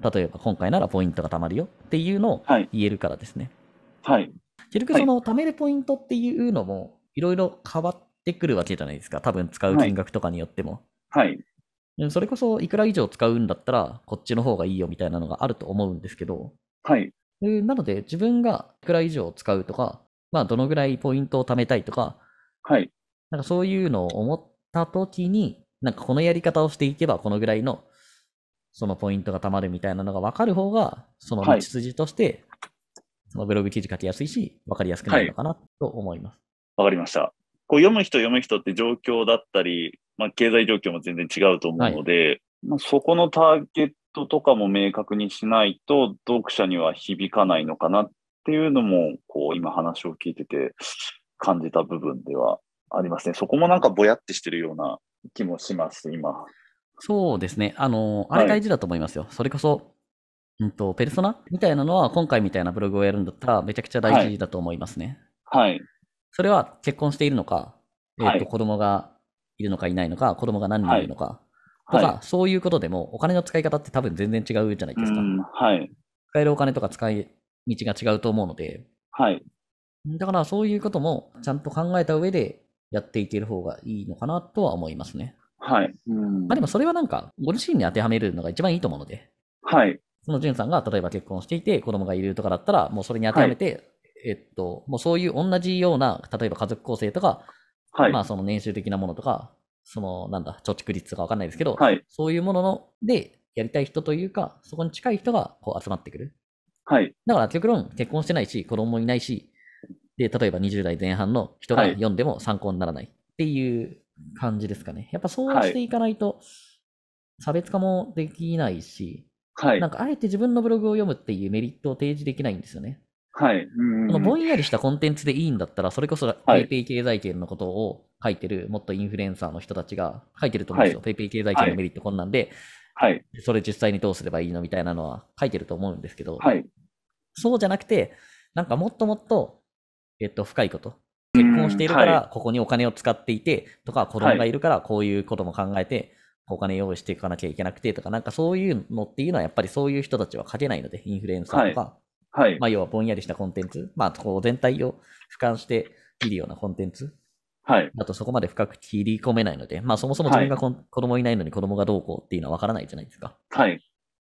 例えば今回ならポイントが貯まるよっていうのを言えるからですね。はい。結局その貯めるポイントっていうのもいろいろ変わってくるわけじゃないですか。多分使う金額とかによっても。はい。それこそいくら以上使うんだったらこっちの方がいいよみたいなのがあると思うんですけど。はい。なので自分がいくら以上使うとか、まあどのぐらいポイントを貯めたいとか、はい。なんかそういうのを思った時に、なんかこのやり方をしていけばこのぐらいのそのポイントがたまるみたいなのが分かる方が、その道筋として、そのブログ記事書きやすいし、分かりやすくなるのかなと思います。わ、はい、かりました。こう読む人、読む人って状況だったり、まあ、経済状況も全然違うと思うので、はい、まあ、そこのターゲットとかも明確にしないと、読者には響かないのかなっていうのも、こう今話を聞いてて感じた部分ではありますね。そこもなんかぼやってしてるような気もします、今。そうですね。あの、あれ大事だと思いますよ。はい、それこそ、うんと、ペルソナみたいなのは、今回みたいなブログをやるんだったら、めちゃくちゃ大事だと思いますね。はい。それは、結婚しているのか、えっ、ー、と、はい、子供がいるのかいないのか、子供が何人いるのか、はい、とか、そういうことでも、お金の使い方って多分全然違うじゃないですか。はい。使えるお金とか使い道が違うと思うので、はい。だから、そういうことも、ちゃんと考えた上でやっていける方がいいのかなとは思いますね。はい。うん、まあでもそれはなんか、ご自身に当てはめるのが一番いいと思うので。はい。そのジさんが例えば結婚していて、子供がいるとかだったら、もうそれに当てはめて、はい、えっと、もうそういう同じような、例えば家族構成とか、はい、まあその年収的なものとか、そのなんだ、貯蓄率とかわかんないですけど、はい、そういうもののでやりたい人というか、そこに近い人がこう集まってくる。はい。だから極論結婚してないし、子供もいないし、で、例えば20代前半の人が読んでも参考にならないっていう感じですかね。やっぱそうしていかないと、差別化もできないし、はい、なんかあえて自分のブログを読むっていうメリットを提示できないんですよね。はい。うんのぼんやりしたコンテンツでいいんだったら、それこそ PayPay 経済圏のことを書いてる、もっとインフルエンサーの人たちが書いてると思うんですよ。PayPay、はい、経済圏のメリットこんなんで、はい、それ実際にどうすればいいのみたいなのは書いてると思うんですけど、はい、そうじゃなくて、なんかもっともっと、えっと、深いこと、結婚しているから、ここにお金を使っていて、とか、子供がいるから、こういうことも考えて、お金用意していかなきゃいけなくてとか、なんかそういうのっていうのは、やっぱりそういう人たちは書けないので、インフルエンサーとか、まあ、要はぼんやりしたコンテンツ、まあ、こう全体を俯瞰して見るようなコンテンツ、はい、だとそこまで深く切り込めないので、まあ、そもそも自分が子供いないのに子供がどうこうっていうのは分からないじゃないですか。はい、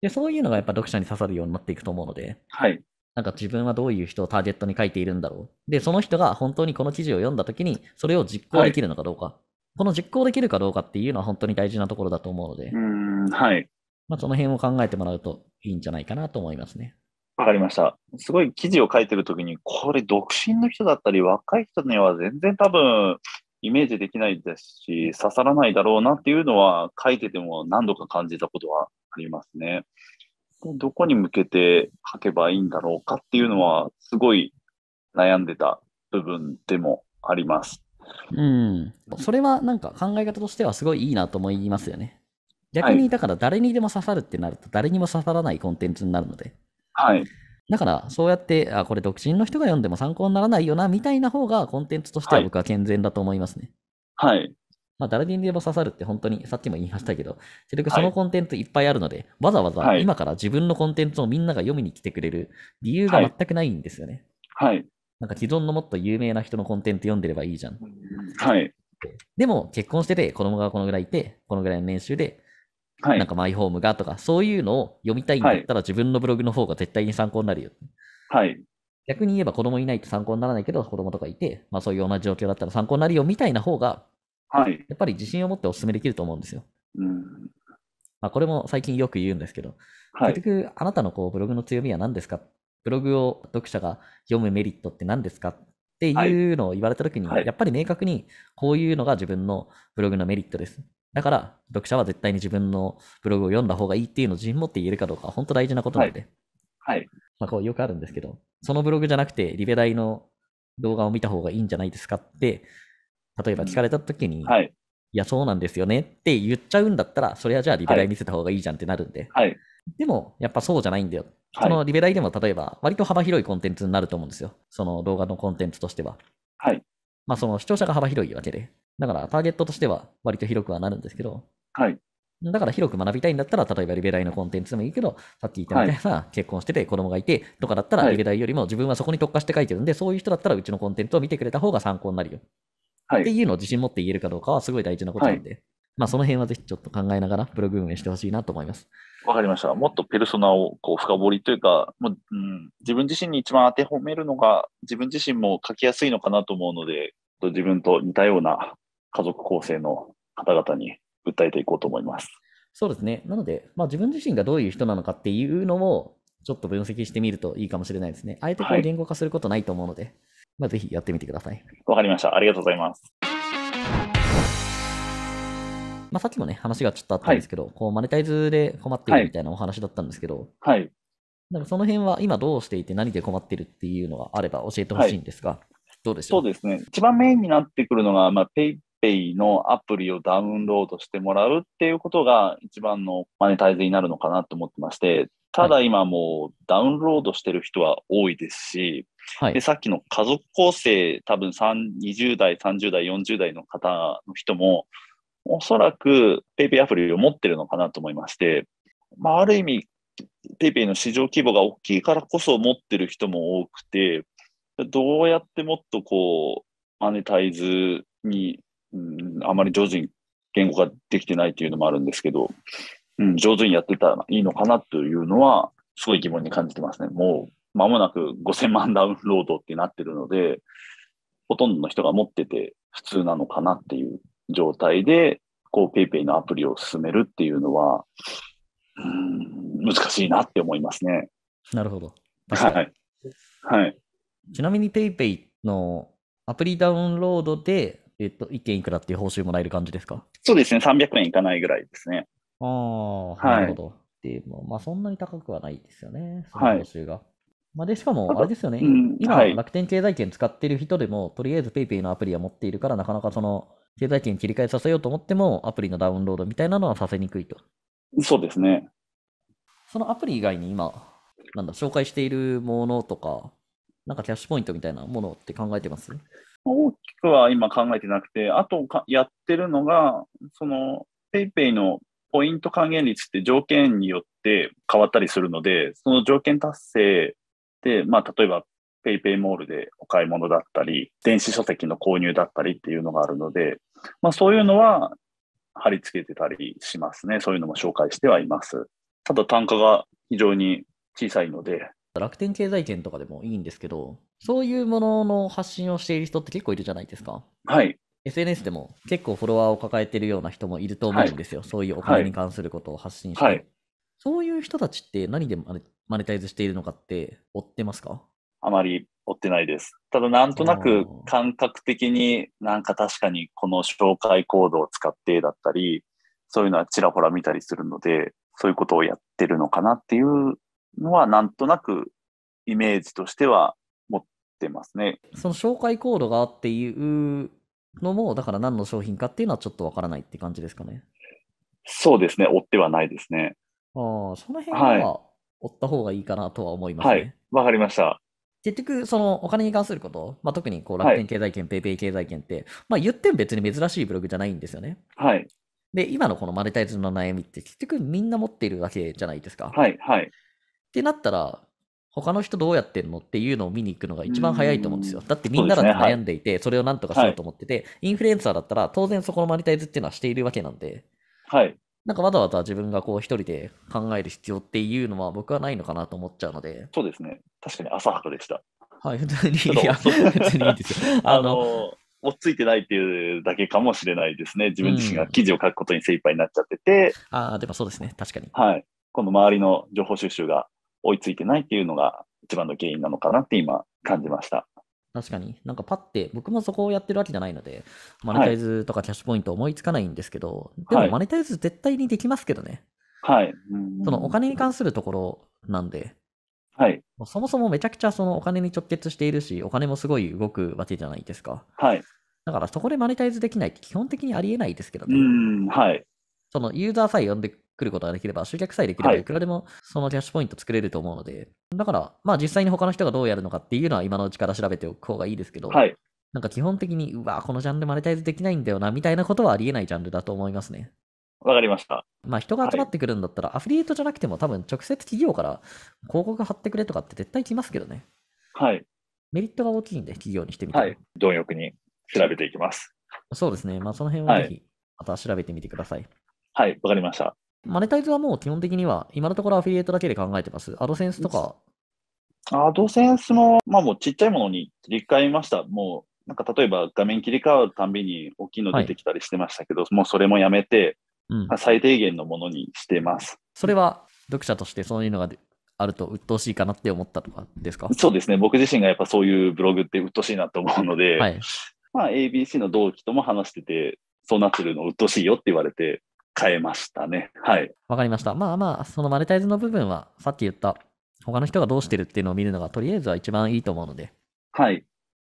でそういうのがやっぱ読者に刺さるようになっていくと思うので、はい、なんか自分はどういう人をターゲットに書いているんだろう。で、その人が本当にこの記事を読んだときに、それを実行できるのかどうか、はい、この実行できるかどうかっていうのは本当に大事なところだと思うので、うんはい。まあ、その辺を考えてもらうといいんじゃないかなと思いますね。わかりました。すごい記事を書いてるときに、これ、独身の人だったり、若い人には全然多分、イメージできないですし、刺さらないだろうなっていうのは、書いてても何度か感じたことはありますね。どこに向けて書けばいいんだろうかっていうのは、すごい悩んでた部分でもあります。うん。それはなんか考え方としてはすごいいいなと思いますよね。逆に、だから誰にでも刺さるってなると、誰にも刺さらないコンテンツになるので。はい。だから、そうやって、あ、これ独身の人が読んでも参考にならないよな、みたいな方が、コンテンツとしては僕は健全だと思いますね。はい。はい、まあ、誰にでも刺さるって本当に、さっきも言いましたけど、結局そのコンテンツいっぱいあるので、はい、わざわざ今から自分のコンテンツをみんなが読みに来てくれる理由が全くないんですよね。はい。なんか既存のもっと有名な人のコンテンツ読んでればいいじゃん。はい。でも、結婚してて、子供がこのぐらいいて、このぐらいの年収で、はい、なんかマイホームがとか、そういうのを読みたいんだったら自分のブログの方が絶対に参考になるよ。はい。逆に言えば子供いないと参考にならないけど、子供とかいて、まあそういう同じ状況だったら参考になるよみたいな方が、はい、やっぱり自信を持ってお勧めできると思うんですよ。うんまあ、これも最近よく言うんですけど、はい、結局、あなたのこうブログの強みは何ですかブログを読者が読むメリットって何ですかっていうのを言われたときに、はい、やっぱり明確にこういうのが自分のブログのメリットです。だから、読者は絶対に自分のブログを読んだ方がいいっていうのを自信持って言えるかどうか、本当大事なことなので、はい、はい、まあ、こうよくあるんですけど、そのブログじゃなくて、リベ大の動画を見た方がいいんじゃないですかって例えば聞かれた時に、はい、いや、そうなんですよねって言っちゃうんだったら、それはじゃあリベライ見せた方がいいじゃんってなるんで。はい、でも、やっぱそうじゃないんだよ。そのリベライでも例えば、割と幅広いコンテンツになると思うんですよ。その動画のコンテンツとしては。はい。まあ、その視聴者が幅広いわけで。だから、ターゲットとしては割と広くはなるんですけど。はい。だから広く学びたいんだったら、例えばリベライのコンテンツでもいいけど、さっき言ったみたいな、はい、結婚してて子供がいてとかだったら、リベライよりも自分はそこに特化して書いてるんで、そういう人だったらうちのコンテンツを見てくれた方が参考になるよ。っていうのを自信持って言えるかどうかはすごい大事なことなんで、はい、まあその辺はぜひちょっと考えながらブログ運営してほしいなと思います。わかりました。もっとペルソナをこう深掘りというか、もううん、自分自身に一番当て褒めるのが、自分自身も書きやすいのかなと思うので、自分と似たような家族構成の方々に訴えていこうと思います。そうですね。なので、まあ、自分自身がどういう人なのかっていうのも、ちょっと分析してみるといいかもしれないですね。あえてこう言語化することないと思うので、はい、まあ、ぜひやってみてください。わかりました。ありがとうございます。まあ、さっきもね、話がちょっとあったんですけど、はい、こうマネタイズで困っているみたいなお話だったんですけど、はい。なんかその辺は今どうしていて何で困ってるっていうのがあれば教えてほしいんですが、はい、どうでしょうそうですね。一番メインになってくるのが、まあ、ペイペイのアプリをダウンロードしてもらうっていうことが一番のマネタイズになるのかなと思ってまして、ただ今もうダウンロードしてる人は多いですし、はい、でさっきの家族構成、多分20代、30代、40代の方の人も、おそらく PayPay アプリを持ってるのかなと思いまして、まあ、ある意味、PayPay の市場規模が大きいからこそ持ってる人も多くて、どうやってもっとこう、マネタイズに、うん、あまり上手に言語化できてないっていうのもあるんですけど、うん、上手にやってたらいいのかなというのは、すごい疑問に感じてますね。もう、まもなく5000万ダウンロードってなってるので、ほとんどの人が持ってて普通なのかなっていう状態で、こう PayPay のアプリを進めるっていうのは、うん難しいなって思いますね。なるほど。はい。はい。ちなみに PayPay のアプリダウンロードで、えっと、1件いくらっていう報酬もらえる感じですかそうですね。300円いかないぐらいですね。ああ、なるほど。でも、まあ、そんなに高くはないですよね、その報酬が。はい、まあ、で、しかも、あれですよね、うん、今、はい、楽天経済圏使ってる人でも、とりあえず PayPay のアプリは持っているから、なかなかその、経済圏切り替えさせようと思っても、アプリのダウンロードみたいなのはさせにくいと。そうですね。そのアプリ以外に今、なんだ、紹介しているものとか、なんかキャッシュポイントみたいなものって考えてます大きくは今考えてなくて、あとやってるのが、その PayPay のポイント還元率って条件によって変わったりするので、その条件達成で、まあ、例えば PayPay モールでお買い物だったり、電子書籍の購入だったりっていうのがあるので、まあ、そういうのは貼り付けてたりしますね。そういうのも紹介してはいます。ただ単価が非常に小さいので。楽天経済圏とかでもいいんですけど、そういうものの発信をしている人って結構いるじゃないですか。はい。SNS でも結構フォロワーを抱えてるような人もいると思うんですよ。はい、そういうお金に関することを発信して。はい、そういう人たちって何でマネタイズしているのかって追ってますかあまり追ってないです。ただなんとなく感覚的になんか確かにこの紹介コードを使ってだったり、そういうのはちらほら見たりするので、そういうことをやってるのかなっていうのはなんとなくイメージとしては持ってますね。その紹介コードがっていうのも、だから何の商品かっていうのはちょっとわからないって感じですかね。そうですね、追ってはないですね。ああ、その辺は追った方がいいかなとは思いますね。はい、わ、かりました。結局、そのお金に関すること、まあ、特にこう楽天経済圏、はい、ペイペイ経済圏って、まあ、言っても別に珍しいブログじゃないんですよね。はい。で、今のこのマネタイズの悩みって結局みんな持っているわけじゃないですか。はい、はい。ってなったら、他の人どうやってんのっていうのを見に行くのが一番早いと思うんですよ。だってみんなだって悩んでいて、それをなんとかしようと思ってて、はい、インフルエンサーだったら当然そこのマネタイズっていうのはしているわけなんで、はい。なんかわざわざ自分がこう一人で考える必要っていうのは僕はないのかなと思っちゃうので。そうですね。確かに浅はかでした。はい、普通に、いや、別にいいですよ。あの、落ち着いてないっていうだけかもしれないですね。自分自身が記事を書くことに精一杯になっちゃってて。うん、ああ、でもそうですね。確かに。はい。今度周りの情報収集が追いついてないっていうのが一番の原因なのかなって今感じました。確かに、なんかパって、僕もそこをやってるわけじゃないので、マネタイズとかキャッシュポイント思いつかないんですけど、はい、でもマネタイズ絶対にできますけどね。はい。そのお金に関するところなんで、はい。そもそもめちゃくちゃそのお金に直結しているし、お金もすごい動くわけじゃないですか。はい。だからそこでマネタイズできないって基本的にありえないですけどね。うん、はい。そのユーザーさえ呼んで作ることができれば、集客さえできれば、いくらでもそのキャッシュポイント作れると思うので、はい、だから、まあ実際に他の人がどうやるのかっていうのは今のうちから調べておく方がいいですけど、はい、なんか基本的に、うわ、このジャンルマネタイズできないんだよな、みたいなことはありえないジャンルだと思いますね。わかりました。まあ人が集まってくるんだったら、はい、アフリエイトじゃなくても多分直接企業から広告貼ってくれとかって絶対来ますけどね。はい。メリットが大きいんで、企業にしてみて。はい。貪欲に調べていきます。そうですね。まあその辺はぜひ、また調べてみてください。はい、わ、はい、かりました。マネタイズはもう基本的には、今のところアフィリエイトだけで考えてます。アドセンスとか。アドセンスも、まあもうちっちゃいものに切り替えました。もう、なんか例えば画面切り替わるたびに大きいの出てきたりしてましたけど、はい、もうそれもやめて、うん、最低限のものにしてます。それは読者としてそういうのがあると鬱陶しいかなって思ったとかですかそうですね。僕自身がやっぱそういうブログって鬱陶しいなと思うので、はい、まあ ABC の同期とも話してて、そうなってるの鬱陶しいよって言われて、変えましたね。はい。わかりました。まあまあ、そのマネタイズの部分は、さっき言った、他の人がどうしてるっていうのを見るのが、とりあえずは一番いいと思うので。はい。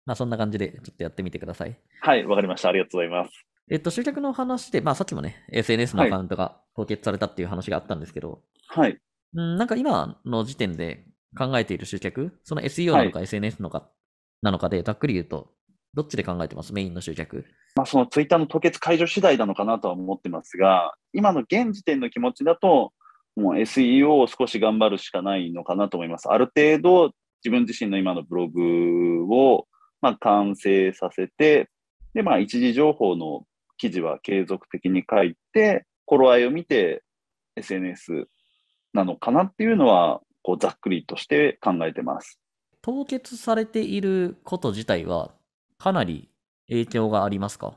まあ、そんな感じで、ちょっとやってみてください。はい、わかりました。ありがとうございます。えっと、集客の話で、まあ、さっきもね、SNS のアカウントが凍結されたっていう話があったんですけど、はい。うん、なんか今の時点で考えている集客、その SEO なのか SNS なのか、なのかで、ざっくり言うと、どっちで考えてますメインの集客。まあ、そのツイッターの凍結解除次第なのかなとは思ってますが、今の現時点の気持ちだと、もう SEO を少し頑張るしかないのかなと思います。ある程度、自分自身の今のブログを、まあ、完成させて、で、まあ、一時情報の記事は継続的に書いて、頃合いを見て SNS なのかなっていうのは、こうざっくりとして考えてます。凍結されていること自体はかなり影響がありますか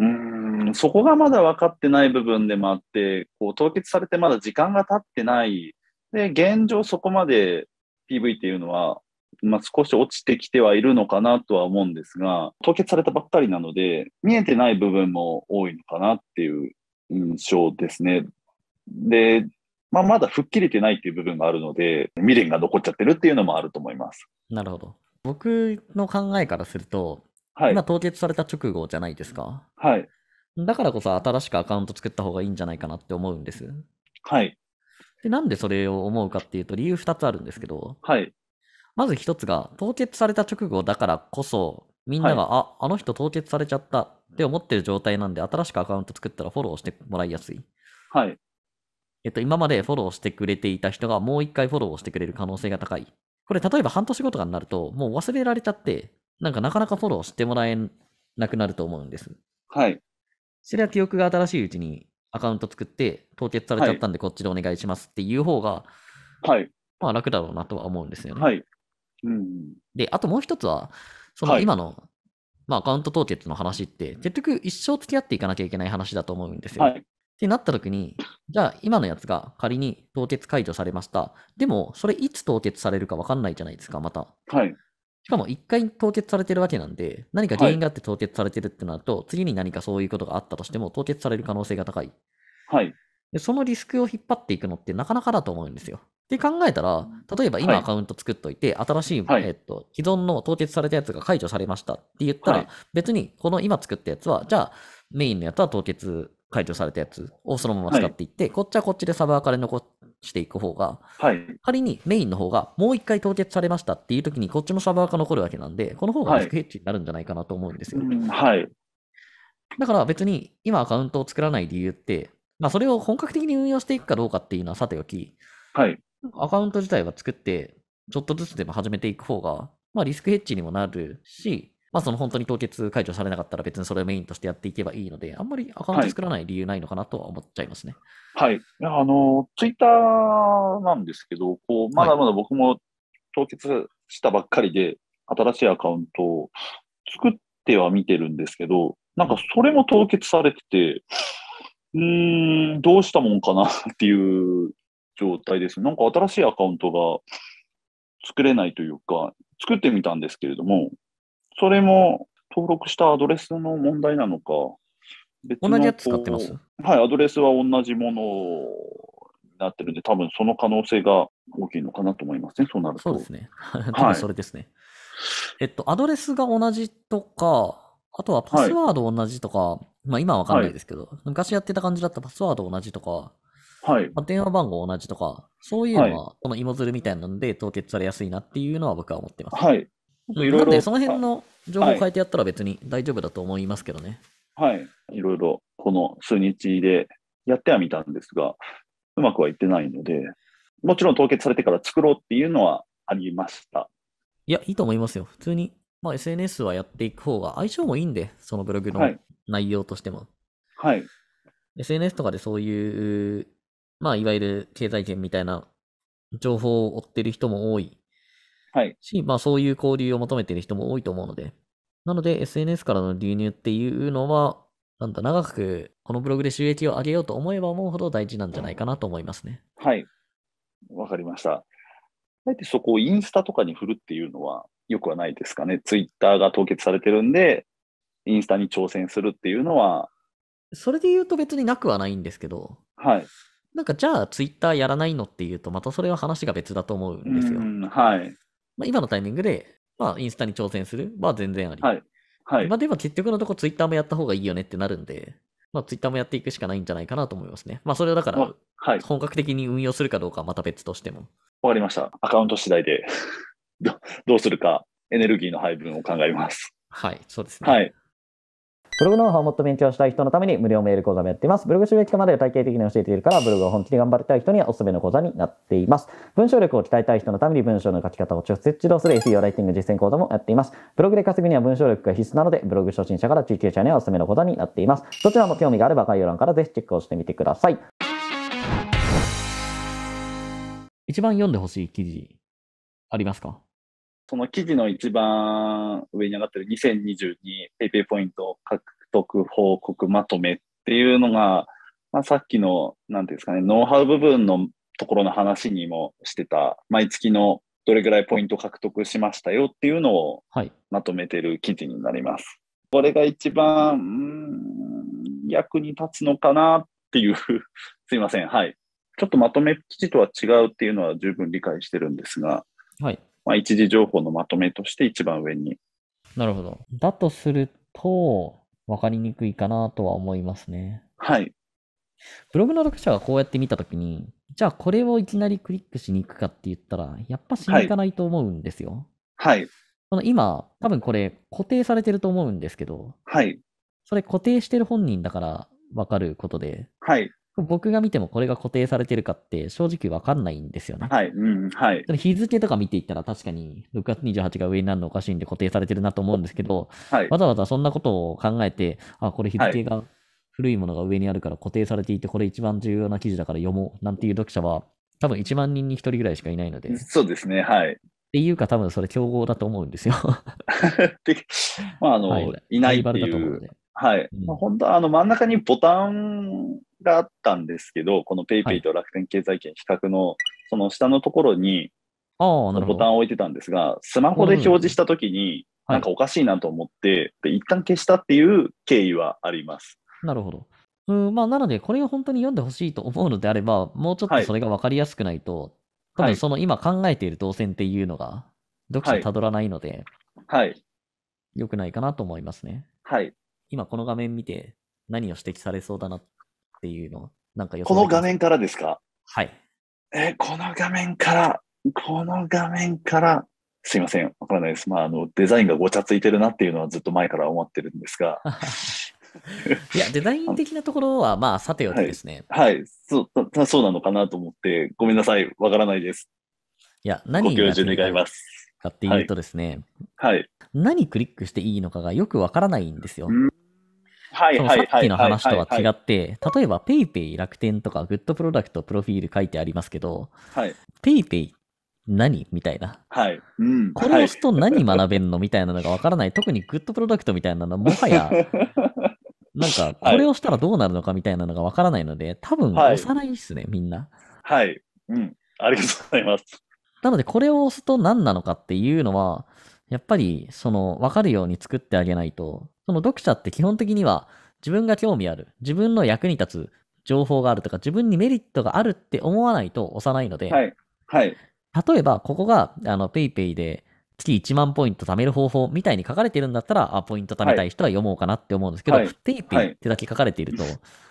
うんそこがまだ分かってない部分でもあってこう凍結されてまだ時間が経ってないで現状そこまで PV っていうのは、まあ、少し落ちてきてはいるのかなとは思うんですが凍結されたばっかりなので見えてない部分も多いのかなっていう印象ですね。で、まあ、まだ吹っ切れてないっていう部分があるので未練が残っちゃってるっていうのもあると思います。なるほど僕の考えからすると、はい、今凍結された直後じゃないですか。はい。だからこそ新しくアカウント作った方がいいんじゃないかなって思うんです。はい。で、なんでそれを思うかっていうと理由2つあるんですけど、はい。まず1つが、凍結された直後だからこそ、みんなが、はい、あ、あの人凍結されちゃったって思ってる状態なんで、新しくアカウント作ったらフォローしてもらいやすい。はい。えっと、今までフォローしてくれていた人がもう一回フォローしてくれる可能性が高い。これ例えば半年後とかになると、もう忘れられちゃって、なんかなかなかフォローしてもらえなくなると思うんです。はい。それは記憶が新しいうちにアカウント作って凍結されちゃったんでこっちでお願いしますっていう方が、はい。まあ楽だろうなとは思うんですよね。はい。うん。で、あともう一つは、その今の、はい、まあアカウント凍結の話って、結局一生付き合っていかなきゃいけない話だと思うんですよ。はい。ってなった時に、じゃあ今のやつが仮に凍結解除されました。でも、それいつ凍結されるか分かんないじゃないですか、また。はい。しかも一回凍結されてるわけなんで、何か原因があって凍結されてるってなると、はい、次に何かそういうことがあったとしても凍結される可能性が高い。はい。でそのリスクを引っ張っていくのってなかなかだと思うんですよ。で考えたら、例えば今アカウント作っといて、はい、新しい、はい、えっと、既存の凍結されたやつが解除されましたって言ったら、はい、別にこの今作ったやつは、じゃあメインのやつは凍結解除されたやつをそのまま使っていって、はい、こっちはこっちでサーバーから残していく方が、はい、仮にメインの方がもう一回凍結されましたっていう時に、こっちのサーバーが残るわけなんで、この方がリスクヘッジになるんじゃないかなと思うんですよ。はい、だから別に今アカウントを作らない理由って、まあ、それを本格的に運用していくかどうかっていうのはさておき、はい、アカウント自体は作って、ちょっとずつでも始めていく方が、まあ、リスクヘッジにもなるし、まあその本当に凍結解除されなかったら別にそれをメインとしてやっていけばいいので、あんまりアカウント作らない理由ないのかなとは思っちゃいますね。はい。あの、ツイッターなんですけど、こう、まだまだ僕も凍結したばっかりで、新しいアカウントを作っては見てるんですけど、なんかそれも凍結されてて、うん、どうしたもんかなっていう状態です。なんか新しいアカウントが作れないというか、作ってみたんですけれども、それも登録したアドレスの問題なのか、同じやつ使ってますはい、アドレスは同じものになってるんで、多分その可能性が大きいのかなと思いますね、そうなると。そうですね。多分それですね。はい、えっと、アドレスが同じとか、あとはパスワード同じとか、はい、まあ今はわかんないですけど、はい、昔やってた感じだったパスワード同じとか、はい、まあ、電話番号同じとか、そういうのは、この芋づるみたいなので凍結されやすいなっていうのは僕は思ってます。はい。いろいろ。その辺の情報を変えてやったら別に大丈夫だと思いますけどね。はい。いろいろ、この数日でやってはみたんですが、うまくはいってないので、もちろん凍結されてから作ろうっていうのはありました。いや、いいと思いますよ。普通に、まあ、SNS はやっていく方が相性もいいんで、そのブログの内容としても。はい。はい、SNS とかでそういう、まあ、いわゆる経済圏みたいな情報を追ってる人も多いはい。し、まあそういう交流を求めている人も多いと思うので。なので SNS からの流入っていうのは、なんだ、長くこのブログで収益を上げようと思えば思うほど大事なんじゃないかなと思いますね。はい。わかりました。あえてそこをインスタとかに振るっていうのはよくはないですかね。ツイッターが凍結されてるんで、インスタに挑戦するっていうのは。それで言うと別になくはないんですけど、はい。なんかじゃあツイッターやらないのっていうと、またそれは話が別だと思うんですよ。はい。まあ、今のタイミングで、まあ、インスタに挑戦するは全然あり。はい。はい。まあ、でも結局のとこツイッターもやった方がいいよねってなるんで、まあ、ツイッターもやっていくしかないんじゃないかなと思いますね。まあ、それをだから、はい、本格的に運用するかどうかはまた別としても。わかりました。アカウント次第で ど、どうするか、エネルギーの配分を考えます。はい、そうですね。はい。ブログの方をもっと勉強したい人のために無料メール講座もやっています。ブログ収益化まで体系的に教えているから、ブログを本気で頑張りたい人にはおすすめの講座になっています。文章力を鍛えたい人のために文章の書き方を直接指導する SEO ライティング実践講座もやっています。ブログで稼ぐには文章力が必須なので、ブログ初心者から中級者にはおすすめの講座になっています。どちらも興味があれば概要欄からぜひチェックをしてみてください。一番読んでほしい記事、ありますかその記事の一番上に上がってる2022 PayPay ポイント獲得報告まとめっていうのが、まあ、さっきの、なんていうんですかね、ノウハウ部分のところの話にもしてた、毎月のどれぐらいポイント獲得しましたよっていうのをまとめてる記事になります。はいこれが一番、役に立つのかなっていう すいません。はい。ちょっとまとめ記事とは違うっていうのは十分理解してるんですが、はい。まあ、一時情報のまとめとして一番上に。なるほど。だとすると、分かりにくいかなとは思いますね。はい。ブログの読者がこうやって見たときに、じゃあこれをいきなりクリックしに行くかって言ったら、やっぱしに行かないと思うんですよ。はい。その今、多分これ固定されてると思うんですけど、はい。それ固定してる本人だから分かることで、はい。僕が見てもこれが固定されてるかって正直わかんないんですよね。はい。うん、はい。日付とか見ていったら確かに6月28日が上になるのおかしいんで固定されてるなと思うんですけど、はい、わざわざそんなことを考えて、あ、これ日付が古いものが上にあるから固定されていて、これ一番重要な記事だから読もうなんていう読者は多分1万人に1人ぐらいしかいないので。そうですね。はい。っていうか多分それ競合だと思うんですよ まあ、あの、はい、いないっていう。ライバルだと思うので。はい。うん、本当はあの真ん中にボタンがあったんですけど、この PayPay と楽天経済圏比較の、その下のところに、ボタンを置いてたんですが、スマホで表示したときに、なんかおかしいなと思って、はい、で一旦消したっていう経緯はあります。なるほど。うんまあ、なので、これを本当に読んでほしいと思うのであれば、もうちょっとそれが分かりやすくないと、はい、多分その今考えている動線っていうのが、読者たどらないので、はい。良、くないかなと思いますね。はい。今この画面見て何を指摘されそうだなっていうのなんかこの画面からですかはい。え、この画面から、この画面から、すいません、わからないです。まあ、あの、デザインがごちゃついてるなっていうのはずっと前から思ってるんですが。いや、デザイン的なところは、まあ、さておきですね。はい、はい、そうそうなのかなと思って、ごめんなさい、わからないです。いや、何ご教授願います。かっていうとですね、はい。何クリックしていいのかがよくわからないんですよ。はい、そのさっきの話とは違って、例えば PayPay 楽天とか Good プロダクトプロフィール書いてありますけど、はい、PayPay 何みたいな。はい。うん。これを押すと何学べんのみたいなのがわからない。特に Good プロダクトみたいなのはもはや、なんか、これをしたらどうなるのかみたいなのがわからないので、多分押さないですね、みんな。はい。うん。ありがとうございます。なので、これを押すと何なのかっていうのは、やっぱり、その、わかるように作ってあげないと、その読者って基本的には、自分が興味ある、自分の役に立つ情報があるとか、自分にメリットがあるって思わないと押さないので、はい。はい。例えば、ここが、あの、PayPay で月1万ポイント貯める方法みたいに書かれてるんだったら、あ、ポイント貯めたい人は読もうかなって思うんですけど、PayPay、はい、ってだけ書かれていると、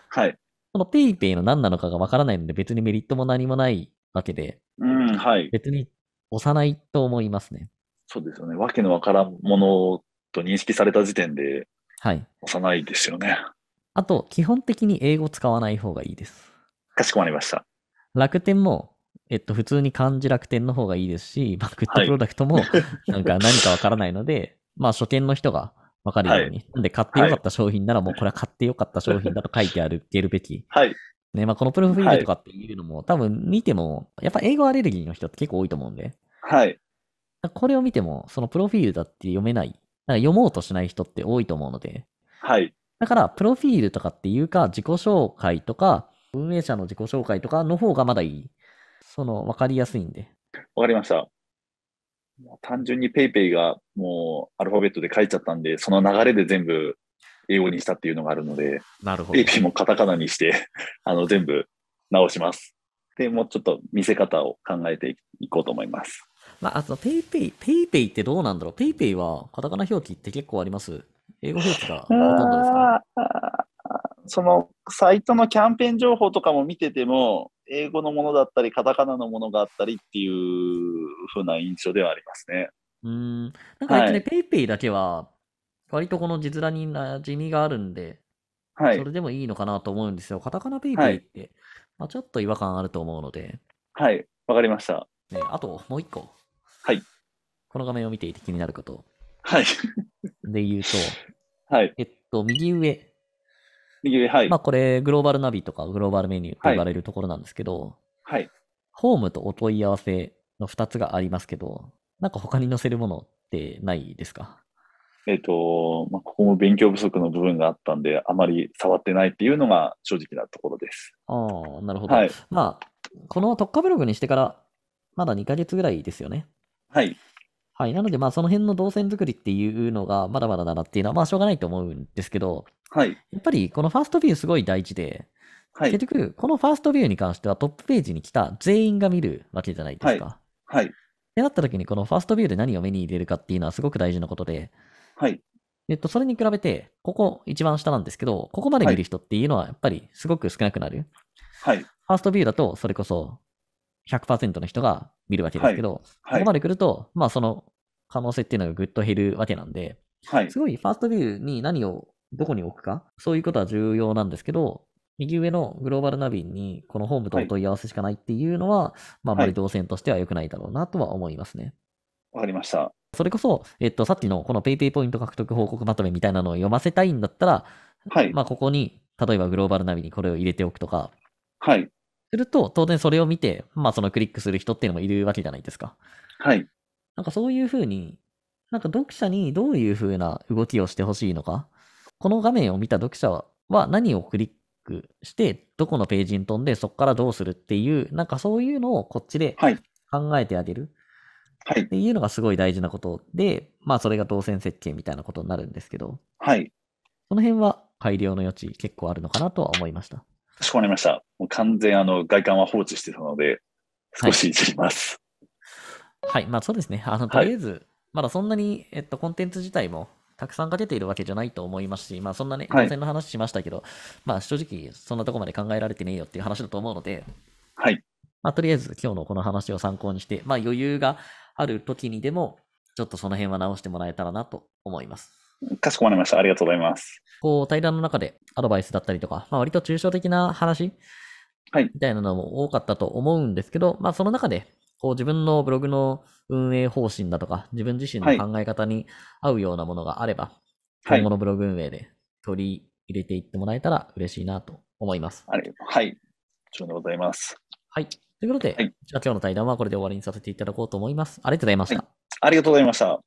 はい。この PayPay の何なのかがわからないので、別にメリットも何もないわけで、うん、はい。別に押さないと思いますね。そうですよね。わけのわからんものと認識された時点で、はい。押さないですよね。あと、基本的に英語使わない方がいいです。かしこまりました。楽天も、えっと、普通に漢字楽天の方がいいですし、バックットプロダクトも、なんか何かわからないので、はい、まあ初見の人がわかるように。はい、なんで、買ってよかった商品なら、もうこれは買ってよかった商品だと書いてある、はるべきはい。ね、まあ、このプロフィールとかって見るのも、はい、多分見ても、やっぱ英語アレルギーの人って結構多いと思うんで。はい。これを見ても、そのプロフィールだって読めない。なんか読もうとしない人って多いと思うので。はい。だから、プロフィールとかっていうか、自己紹介とか、運営者の自己紹介とかの方がまだいい。その、わかりやすいんで。わかりました。単純に PayPay がもうアルファベットで書いちゃったんで、その流れで全部英語にしたっていうのがあるので、なるほど。AP もカタカナにして、あの、全部直します。で、もうちょっと見せ方を考えていこうと思います。まあ、あと、ペイペイ、ペイペイってどうなんだろうペイペイはカタカナ表記って結構あります英語表記がほとんどですかそのサイトのキャンペーン情報とかも見てても、英語のものだったり、カタカナのものがあったりっていうふうな印象ではありますね。うん。なんかね、はい、ペイペイだけは、割とこの字面に馴染みがあるんで、はい。それでもいいのかなと思うんですよ。カタカナペイペイって、はい、まあ、ちょっと違和感あると思うので。はい、わかりました。ね、あと、もう一個。はい。この画面を見ていて気になること。はい。で言うと、はい。えっと、右上。右上、はい。まあ、これ、グローバルナビとかグローバルメニューと呼ばれるところなんですけど、はい。ホームとお問い合わせの2つがありますけど、なんか他に載せるものってないですかえっ、ー、と、まあ、ここも勉強不足の部分があったんで、あまり触ってないっていうのが正直なところです。ああ、なるほど。はい、まあ、この特化ブログにしてから、まだ2ヶ月ぐらいですよね。はい。はい。なので、まあ、その辺の動線作りっていうのが、まだまだだなっていうのは、まあ、しょうがないと思うんですけど、はい。やっぱり、このファーストビューすごい大事で、はい、結局、このファーストビューに関しては、トップページに来た全員が見るわけじゃないですか。はい。はいってなった時に、このファーストビューで何を目に入れるかっていうのはすごく大事なことで、はい。えっと、それに比べて、ここ一番下なんですけど、ここまで見る人っていうのはやっぱりすごく少なくなる。はい。ファーストビューだと、それこそ100%の人が見るわけですけど、はいはい、ここまで来ると、まあその可能性っていうのがぐっと減るわけなんで、はい、すごいファーストビューに何をどこに置くか、そういうことは重要なんですけど、右上のグローバルナビにこのホームとお問い合わせしかないっていうのは、まあ、あまり動線としては良くないだろうなとは思いますね。わ、かりました。それこそ、えっと、さっきのこの PayPay ポイント獲得報告まとめみたいなのを読ませたいんだったら、はい、まあ、ここに、例えばグローバルナビにこれを入れておくとか、はい。すると、当然それを見て、まあ、そのクリックする人っていうのもいるわけじゃないですか。はい。なんかそういうふうに、なんか読者にどういうふうな動きをしてほしいのか、この画面を見た読者は何をクリックして、どこのページに飛んで、そこからどうするっていう、なんかそういうのをこっちで考えてあげる。はい。っていうのがすごい大事なことで、まあそれが導線設計みたいなことになるんですけど、はい。その辺は改良の余地結構あるのかなとは思いました。かしこまりました。もう完全あの外観は放置してたので、少しいじります。はい、はい、まあそうですね。あの、とりあえず、はい、まだそんなに、えっと、コンテンツ自体もたくさんかけているわけじゃないと思いますし、まあそんなね、導線の話しましたけど、はい、まあ正直そんなとこまで考えられてねえよっていう話だと思うので、はい。まあとりあえず今日のこの話を参考にして、まあ余裕がある時にでも、ちょっとその辺は直してもらえたらなと思います。かしこまりました。ありがとうございます。こう、対談の中でアドバイスだったりとか、まあ、割と抽象的な話はい、みたいなのも多かったと思うんですけど、まあその中で、こう自分のブログの運営方針だとか、自分自身の考え方に合うようなものがあれば、はい、今後のブログ運営で取り入れていってもらえたら嬉しいなと思います。はい、はい、もございます。はい。ということで、はい、じゃあ今日の対談はこれで終わりにさせていただこうと思います。ありがとうございました。はい、ありがとうございました。